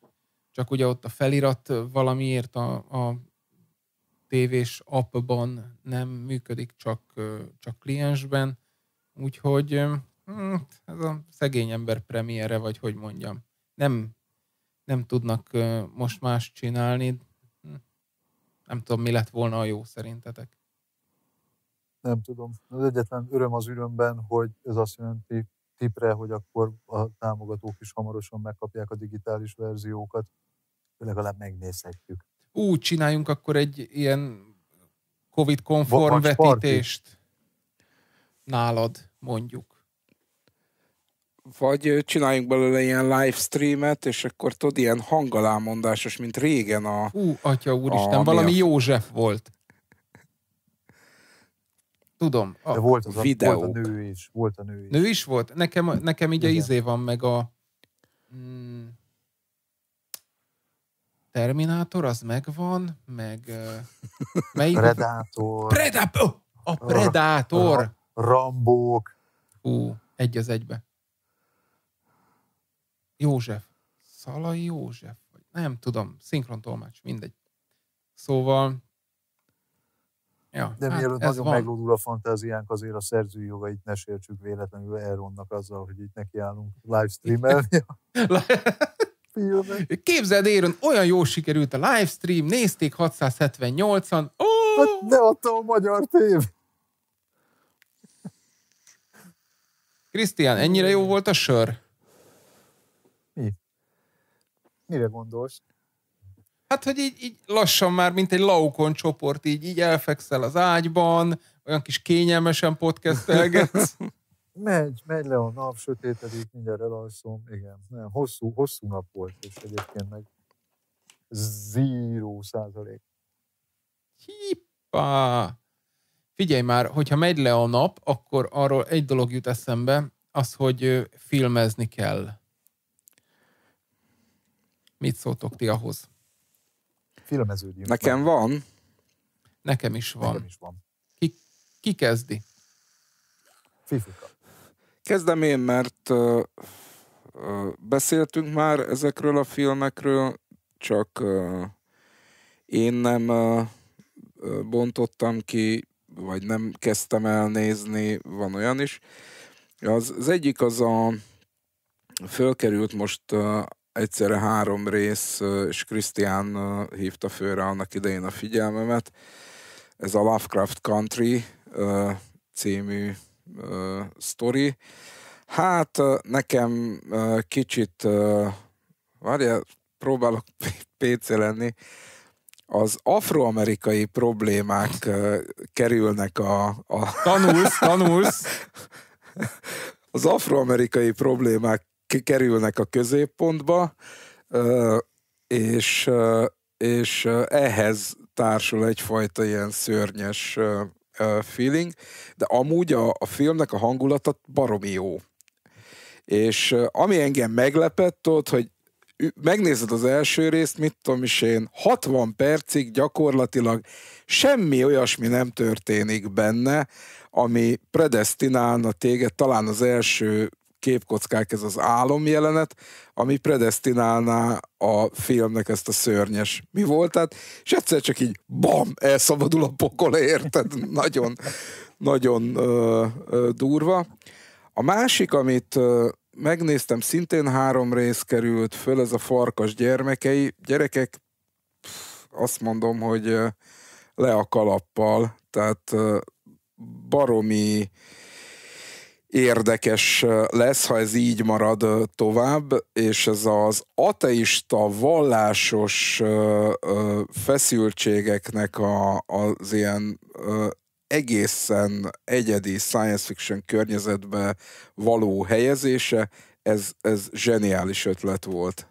csak ugye ott a felirat valamiért a, a tévés appban nem működik, csak, csak kliensben, úgyhogy hm, ez a szegény ember premiere, vagy hogy mondjam, nem, nem tudnak most más csinálni, hm, nem tudom, mi lett volna a jó szerintetek nem tudom. Az egyetlen öröm az ürömben, hogy ez azt jelenti tipre, hogy akkor a támogatók is hamarosan megkapják a digitális verziókat, legalább megnézhetjük. Úgy csináljunk akkor egy ilyen Covid-konform vetítést party? nálad, mondjuk. Vagy csináljunk belőle ilyen livestreamet, és akkor tudod, ilyen hangalámondásos, mint régen a... Ú, atya úristen, a, valami a... József volt. Tudom. A De volt, az a, volt a nő is. Volt a nő is. Nő is volt? Nekem, nekem így Igen. a izé van meg a... Mm, Terminátor, az megvan, meg... Uh, (laughs) melyik? Predátor. Preda- Oh, a Predátor! a rambók. Ú, egy az egybe. József. Szalai József? Nem tudom, szinkron tolmács, mindegy. Szóval Ja, De hát mielőtt nagyon van. meglódul a fantáziánk, azért a szerzői jogait ne sértsük véletlenül Elronnak azzal, hogy itt nekiállunk livestreamelni. (laughs) (laughs) Képzeld, Éron, olyan jó sikerült a livestream, nézték 678-an. Hát ne adta a magyar tév. Krisztián, ennyire jó volt a sör? Mi? Mire gondolsz? Hát, hogy így, így lassan már, mint egy laukon csoport, így, így elfekszel az ágyban, olyan kis kényelmesen podcastelgetsz. (laughs) megy, megy le a nap, sötétedik, mindjárt elalszom. Igen, nem, hosszú, hosszú nap volt, és egyébként meg zíró százalék. Hippá! Figyelj már, hogyha megy le a nap, akkor arról egy dolog jut eszembe, az, hogy filmezni kell. Mit szóltok ti ahhoz? filmeződjünk. Nekem meg. van. Nekem is van. Nekem is van. Ki, ki kezdi? Fifika. Kezdem én, mert ö, ö, beszéltünk már ezekről a filmekről, csak ö, én nem bontottam ki, vagy nem kezdtem el nézni, van olyan is. Az, az egyik az a fölkerült most egyszerre három rész, és Krisztián hívta főre annak idején a figyelmemet. Ez a Lovecraft Country című sztori. Hát nekem kicsit, várjál, próbálok (laughs) PC lenni, az afroamerikai problémák kerülnek a... a... Tanulsz, tanulsz! (laughs) az afroamerikai problémák kerülnek a középpontba, és, és ehhez társul egyfajta ilyen szörnyes feeling, de amúgy a, a filmnek a hangulata baromi jó. És ami engem meglepett ott, hogy megnézed az első részt, mit tudom is én, 60 percig gyakorlatilag semmi olyasmi nem történik benne, ami predestinálna téged talán az első képkockák, ez az jelenet, ami predestinálná a filmnek ezt a szörnyes mi voltát, és egyszer csak így bam, elszabadul a pokol, érted? Nagyon, nagyon ö, ö, durva. A másik, amit ö, megnéztem, szintén három rész került föl, ez a farkas gyermekei. Gyerekek, azt mondom, hogy le a kalappal, tehát baromi érdekes lesz, ha ez így marad tovább, és ez az ateista, vallásos feszültségeknek a, az ilyen egészen egyedi science fiction környezetbe való helyezése, ez, ez zseniális ötlet volt.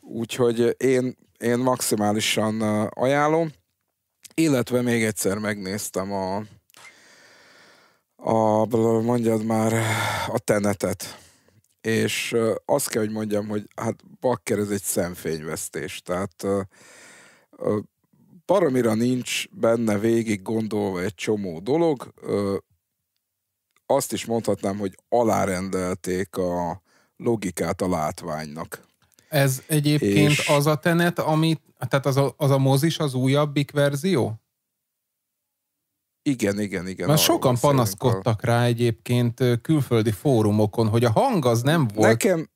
Úgyhogy én, én maximálisan ajánlom, illetve még egyszer megnéztem a, a, mondjad már, a tenetet. És azt kell, hogy mondjam, hogy hát bakker ez egy szemfényvesztés. Tehát baromira nincs benne végig gondolva egy csomó dolog. Azt is mondhatnám, hogy alárendelték a logikát a látványnak. Ez egyébként és... az a tenet, amit, tehát az a, az a mozis az újabbik verzió? Igen, igen, igen. Már sokan panaszkodtak a... rá egyébként külföldi fórumokon, hogy a hang az nem volt... Nekem,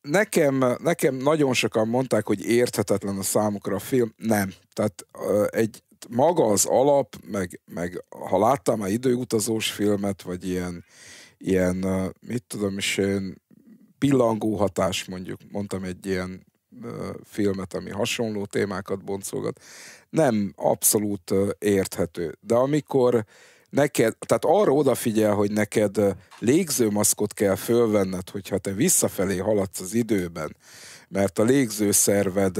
nekem, nekem nagyon sokan mondták, hogy érthetetlen a számukra a film. Nem. Tehát egy maga az alap, meg, meg ha láttam már időutazós filmet, vagy ilyen, ilyen mit tudom is én, pillangó hatás mondjuk, mondtam egy ilyen filmet, ami hasonló témákat boncolgat nem abszolút érthető. De amikor neked, tehát arra odafigyel, hogy neked légzőmaszkot kell fölvenned, hogyha te visszafelé haladsz az időben, mert a légzőszerved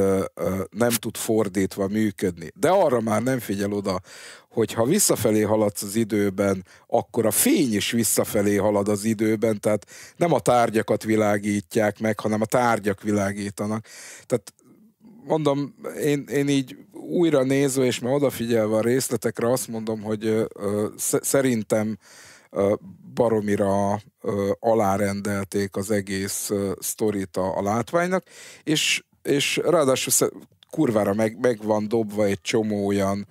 nem tud fordítva működni. De arra már nem figyel oda, hogy ha visszafelé haladsz az időben, akkor a fény is visszafelé halad az időben, tehát nem a tárgyakat világítják meg, hanem a tárgyak világítanak. Tehát mondom, én, én így újra nézve és már odafigyelve a részletekre azt mondom, hogy szerintem ö, baromira alárendelték az egész ö, sztorit a, a látványnak, és, és ráadásul kurvára meg, meg van dobva egy csomó olyan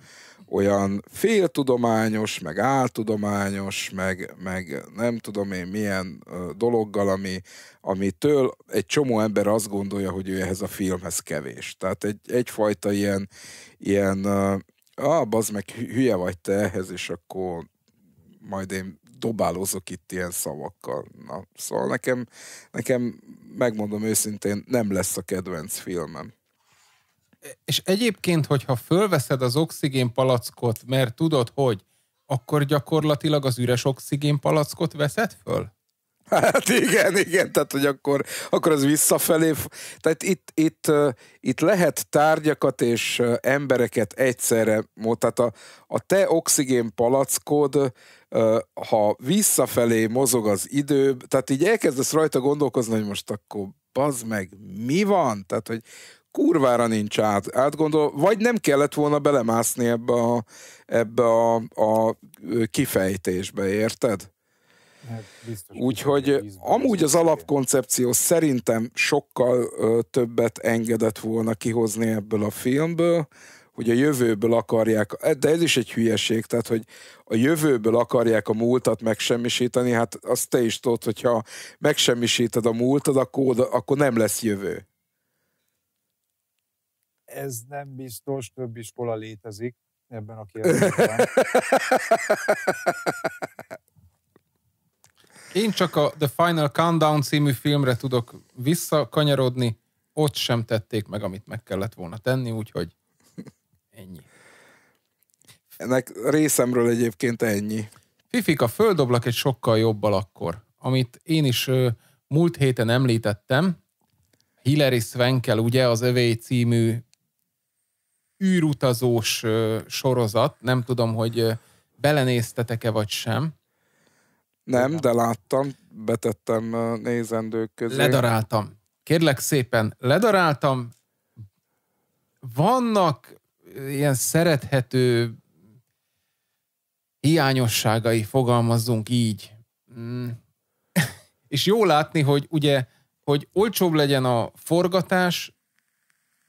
olyan féltudományos, meg áltudományos, meg, meg nem tudom én milyen dologgal, ami, amitől egy csomó ember azt gondolja, hogy ő ehhez a filmhez kevés. Tehát egy, egyfajta ilyen, ilyen ah, bazd meg, hülye vagy te ehhez, és akkor majd én dobálózok itt ilyen szavakkal. Na, szóval nekem, nekem megmondom őszintén, nem lesz a kedvenc filmem és egyébként, hogyha fölveszed az oxigén palackot, mert tudod, hogy, akkor gyakorlatilag az üres oxigén palackot veszed föl? Hát igen, igen, tehát hogy akkor, akkor az visszafelé. Tehát itt, itt, itt lehet tárgyakat és embereket egyszerre, tehát a, a te oxigén palackod, ha visszafelé mozog az idő, tehát így elkezdesz rajta gondolkozni, hogy most akkor bazd meg, mi van? Tehát, hogy kurvára nincs át, átgondol, vagy nem kellett volna belemászni ebbe a, ebbe a, a kifejtésbe, érted? Hát, Úgyhogy amúgy az alapkoncepció szerintem sokkal ö, többet engedett volna kihozni ebből a filmből, hogy a jövőből akarják, e, de ez is egy hülyeség, tehát hogy a jövőből akarják a múltat megsemmisíteni, hát azt te is tudod, hogyha megsemmisíted a múltad, akkor, akkor nem lesz jövő ez nem biztos, több iskola létezik ebben a kérdésben. (laughs) Én csak a The Final Countdown című filmre tudok visszakanyarodni, ott sem tették meg, amit meg kellett volna tenni, úgyhogy ennyi. Ennek részemről egyébként ennyi. a földoblak egy sokkal jobb akkor, amit én is ö, múlt héten említettem. Hilary Svenkel, ugye az övé című űrutazós sorozat, nem tudom, hogy belenéztetek-e vagy sem. Nem, de láttam, betettem a nézendők közé. Ledaráltam. Kérlek szépen, ledaráltam. Vannak ilyen szerethető hiányosságai, fogalmazzunk így. Mm. (laughs) És jó látni, hogy ugye, hogy olcsóbb legyen a forgatás,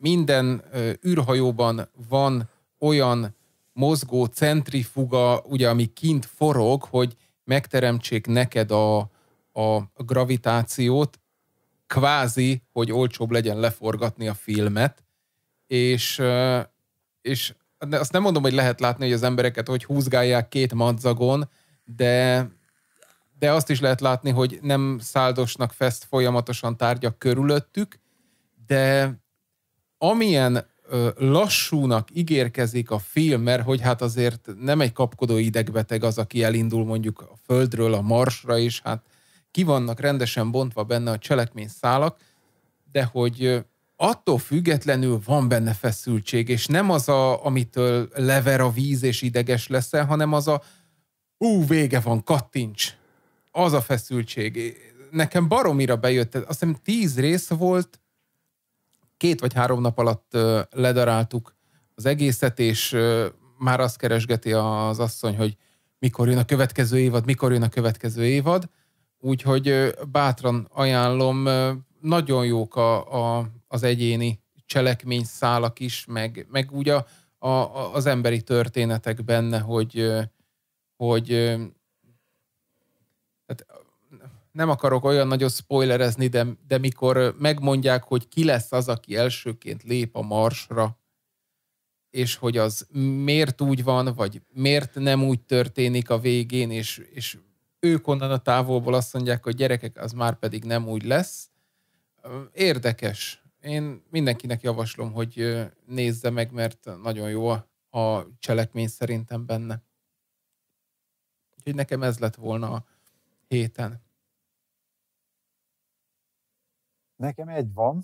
minden űrhajóban van olyan mozgó centrifuga, ugye, ami kint forog, hogy megteremtsék neked a, a gravitációt, kvázi, hogy olcsóbb legyen leforgatni a filmet, és, és azt nem mondom, hogy lehet látni, hogy az embereket hogy húzgálják két madzagon, de, de azt is lehet látni, hogy nem száldosnak fest folyamatosan tárgyak körülöttük, de amilyen ö, lassúnak ígérkezik a film, mert hogy hát azért nem egy kapkodó idegbeteg az, aki elindul mondjuk a földről a marsra, és hát ki vannak rendesen bontva benne a cselekmény szálak, de hogy attól függetlenül van benne feszültség, és nem az, a, amitől lever a víz és ideges leszel, hanem az a ú, vége van, kattints. Az a feszültség. Nekem baromira bejött, azt hiszem tíz rész volt, két vagy három nap alatt ledaráltuk az egészet, és már azt keresgeti az asszony, hogy mikor jön a következő évad, mikor jön a következő évad, úgyhogy bátran ajánlom, nagyon jók a, a, az egyéni cselekmény szálak is, meg, meg úgy a, a, az emberi történetek benne, hogy, hogy nem akarok olyan nagyon spoilerezni, de, de mikor megmondják, hogy ki lesz az, aki elsőként lép a marsra, és hogy az miért úgy van, vagy miért nem úgy történik a végén, és, és ők onnan a távolból azt mondják, hogy gyerekek, az már pedig nem úgy lesz. Érdekes. Én mindenkinek javaslom, hogy nézze meg, mert nagyon jó a cselekmény szerintem benne. Úgyhogy nekem ez lett volna a héten. Nekem egy van,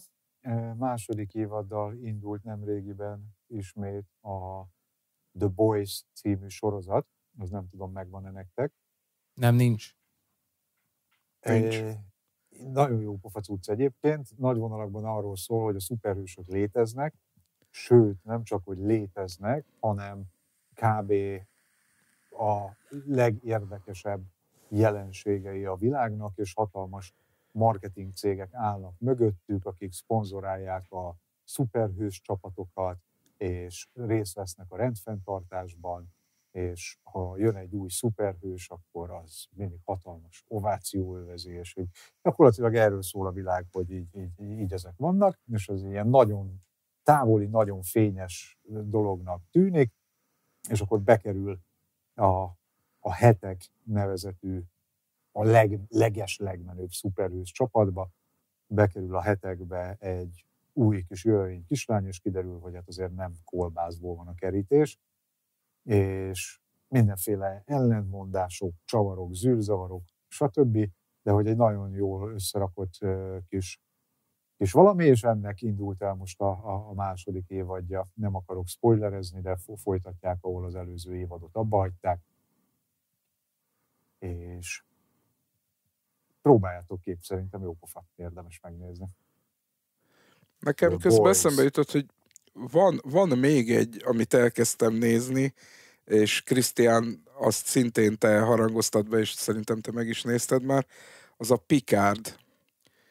második évaddal indult nemrégiben ismét a The Boys című sorozat, az nem tudom, megvan-e nektek. Nem, nincs. Nincs. E, nagyon jó utc egyébként, nagy vonalakban arról szól, hogy a szuperhősök léteznek, sőt, nem csak, hogy léteznek, hanem kb. a legérdekesebb jelenségei a világnak, és hatalmas marketing cégek állnak mögöttük, akik szponzorálják a szuperhős csapatokat, és részt vesznek a rendfenntartásban, és ha jön egy új szuperhős, akkor az mindig hatalmas ovációövezés. Így gyakorlatilag erről szól a világ, hogy így, így, így ezek vannak, és az ilyen nagyon távoli, nagyon fényes dolognak tűnik, és akkor bekerül a, a hetek nevezetű a leg, leges, legmenőbb szuperhős csapatba, bekerül a hetekbe egy új kis jövőjén kislány, és kiderül, hogy hát azért nem kolbászból van a kerítés, és mindenféle ellentmondások, csavarok, zűrzavarok, stb., de hogy egy nagyon jól összerakott kis, kis valami, és ennek indult el most a, a második évadja. Nem akarok spoilerezni, de folytatják, ahol az előző évadot abba hagyták. És próbáljátok kép, szerintem jó pofa, érdemes megnézni. Nekem közben Boys. eszembe jutott, hogy van, van még egy, amit elkezdtem nézni, és Krisztián azt szintén te harangoztad be, és szerintem te meg is nézted már, az a Picard.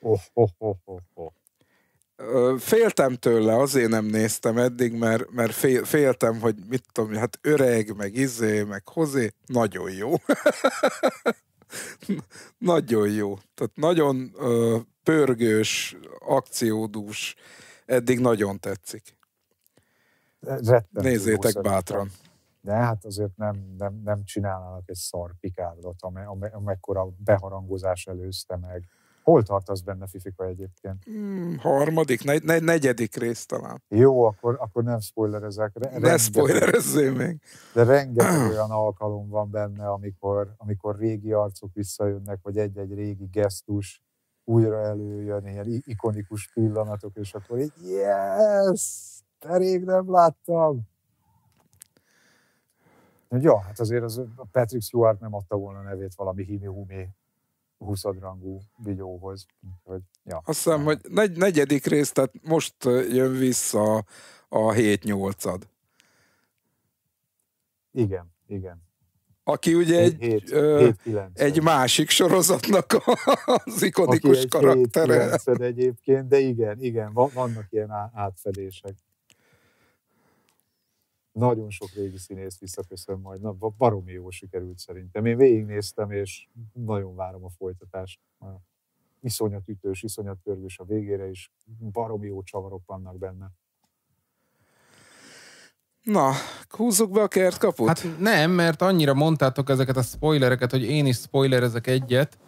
Oh, oh, oh, oh, oh. Féltem tőle, azért nem néztem eddig, mert, mert féltem, hogy mit tudom, hát öreg, meg izé, meg hozé, nagyon jó. (laughs) nagyon jó. Tehát nagyon ö, pörgős, akciódús, eddig nagyon tetszik. Rettem Nézzétek bátran. De hát azért nem, nem, nem csinálnának egy szar pikárdot, amekkora beharangozás előzte meg Hol tartasz benne, Fifika, egyébként? Hmm, harmadik, ne, ne, negyedik rész talán. Jó, akkor, akkor nem spoilerezek. Re- ne spoilerezzél még. De rengeteg olyan alkalom van benne, amikor, amikor régi arcok visszajönnek, vagy egy-egy régi gesztus újra előjön, ilyen ikonikus pillanatok, és akkor így yes! De rég nem láttam! Ja, hát azért az, a Patrick Stewart nem adta volna nevét valami himi-humi huszadrangú vigyóhoz. Úgyhogy, ja. Azt hiszem, hogy negy, negyedik rész, tehát most jön vissza a 7-8-ad. Igen, igen. Aki ugye egy, 7, ö, 7, egy másik sorozatnak az ikonikus Aki egy karaktere. 7, egyébként, de igen, igen, vannak ilyen átfedések nagyon sok régi színész visszaköszön majd. Na, baromi jó sikerült szerintem. Én végignéztem, és nagyon várom a folytatást. Iszonyat ütős, iszonyat pörgős a végére, és baromi jó csavarok vannak benne. Na, húzzuk be a kert kaput? Hát nem, mert annyira mondtátok ezeket a spoilereket, hogy én is spoilerezek egyet.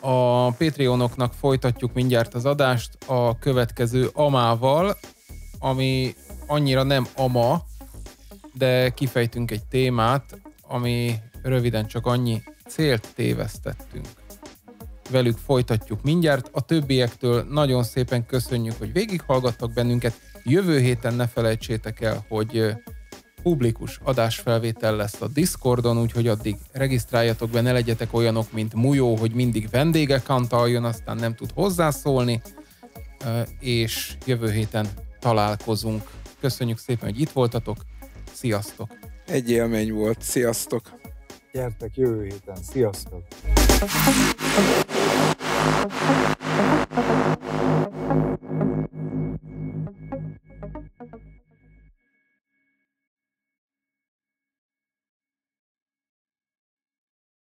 A Patreonoknak folytatjuk mindjárt az adást a következő amával, ami annyira nem ama, de kifejtünk egy témát, ami röviden csak annyi célt tévesztettünk. Velük folytatjuk mindjárt. A többiektől nagyon szépen köszönjük, hogy végighallgattak bennünket. Jövő héten ne felejtsétek el, hogy publikus adásfelvétel lesz a Discordon, úgyhogy addig regisztráljatok be, ne legyetek olyanok, mint Mujó, hogy mindig vendége kantaljon, aztán nem tud hozzászólni, és jövő héten találkozunk. Köszönjük szépen, hogy itt voltatok, Sziasztok! Egy élmény volt. Sziasztok! Gyertek jövő héten. Sziasztok!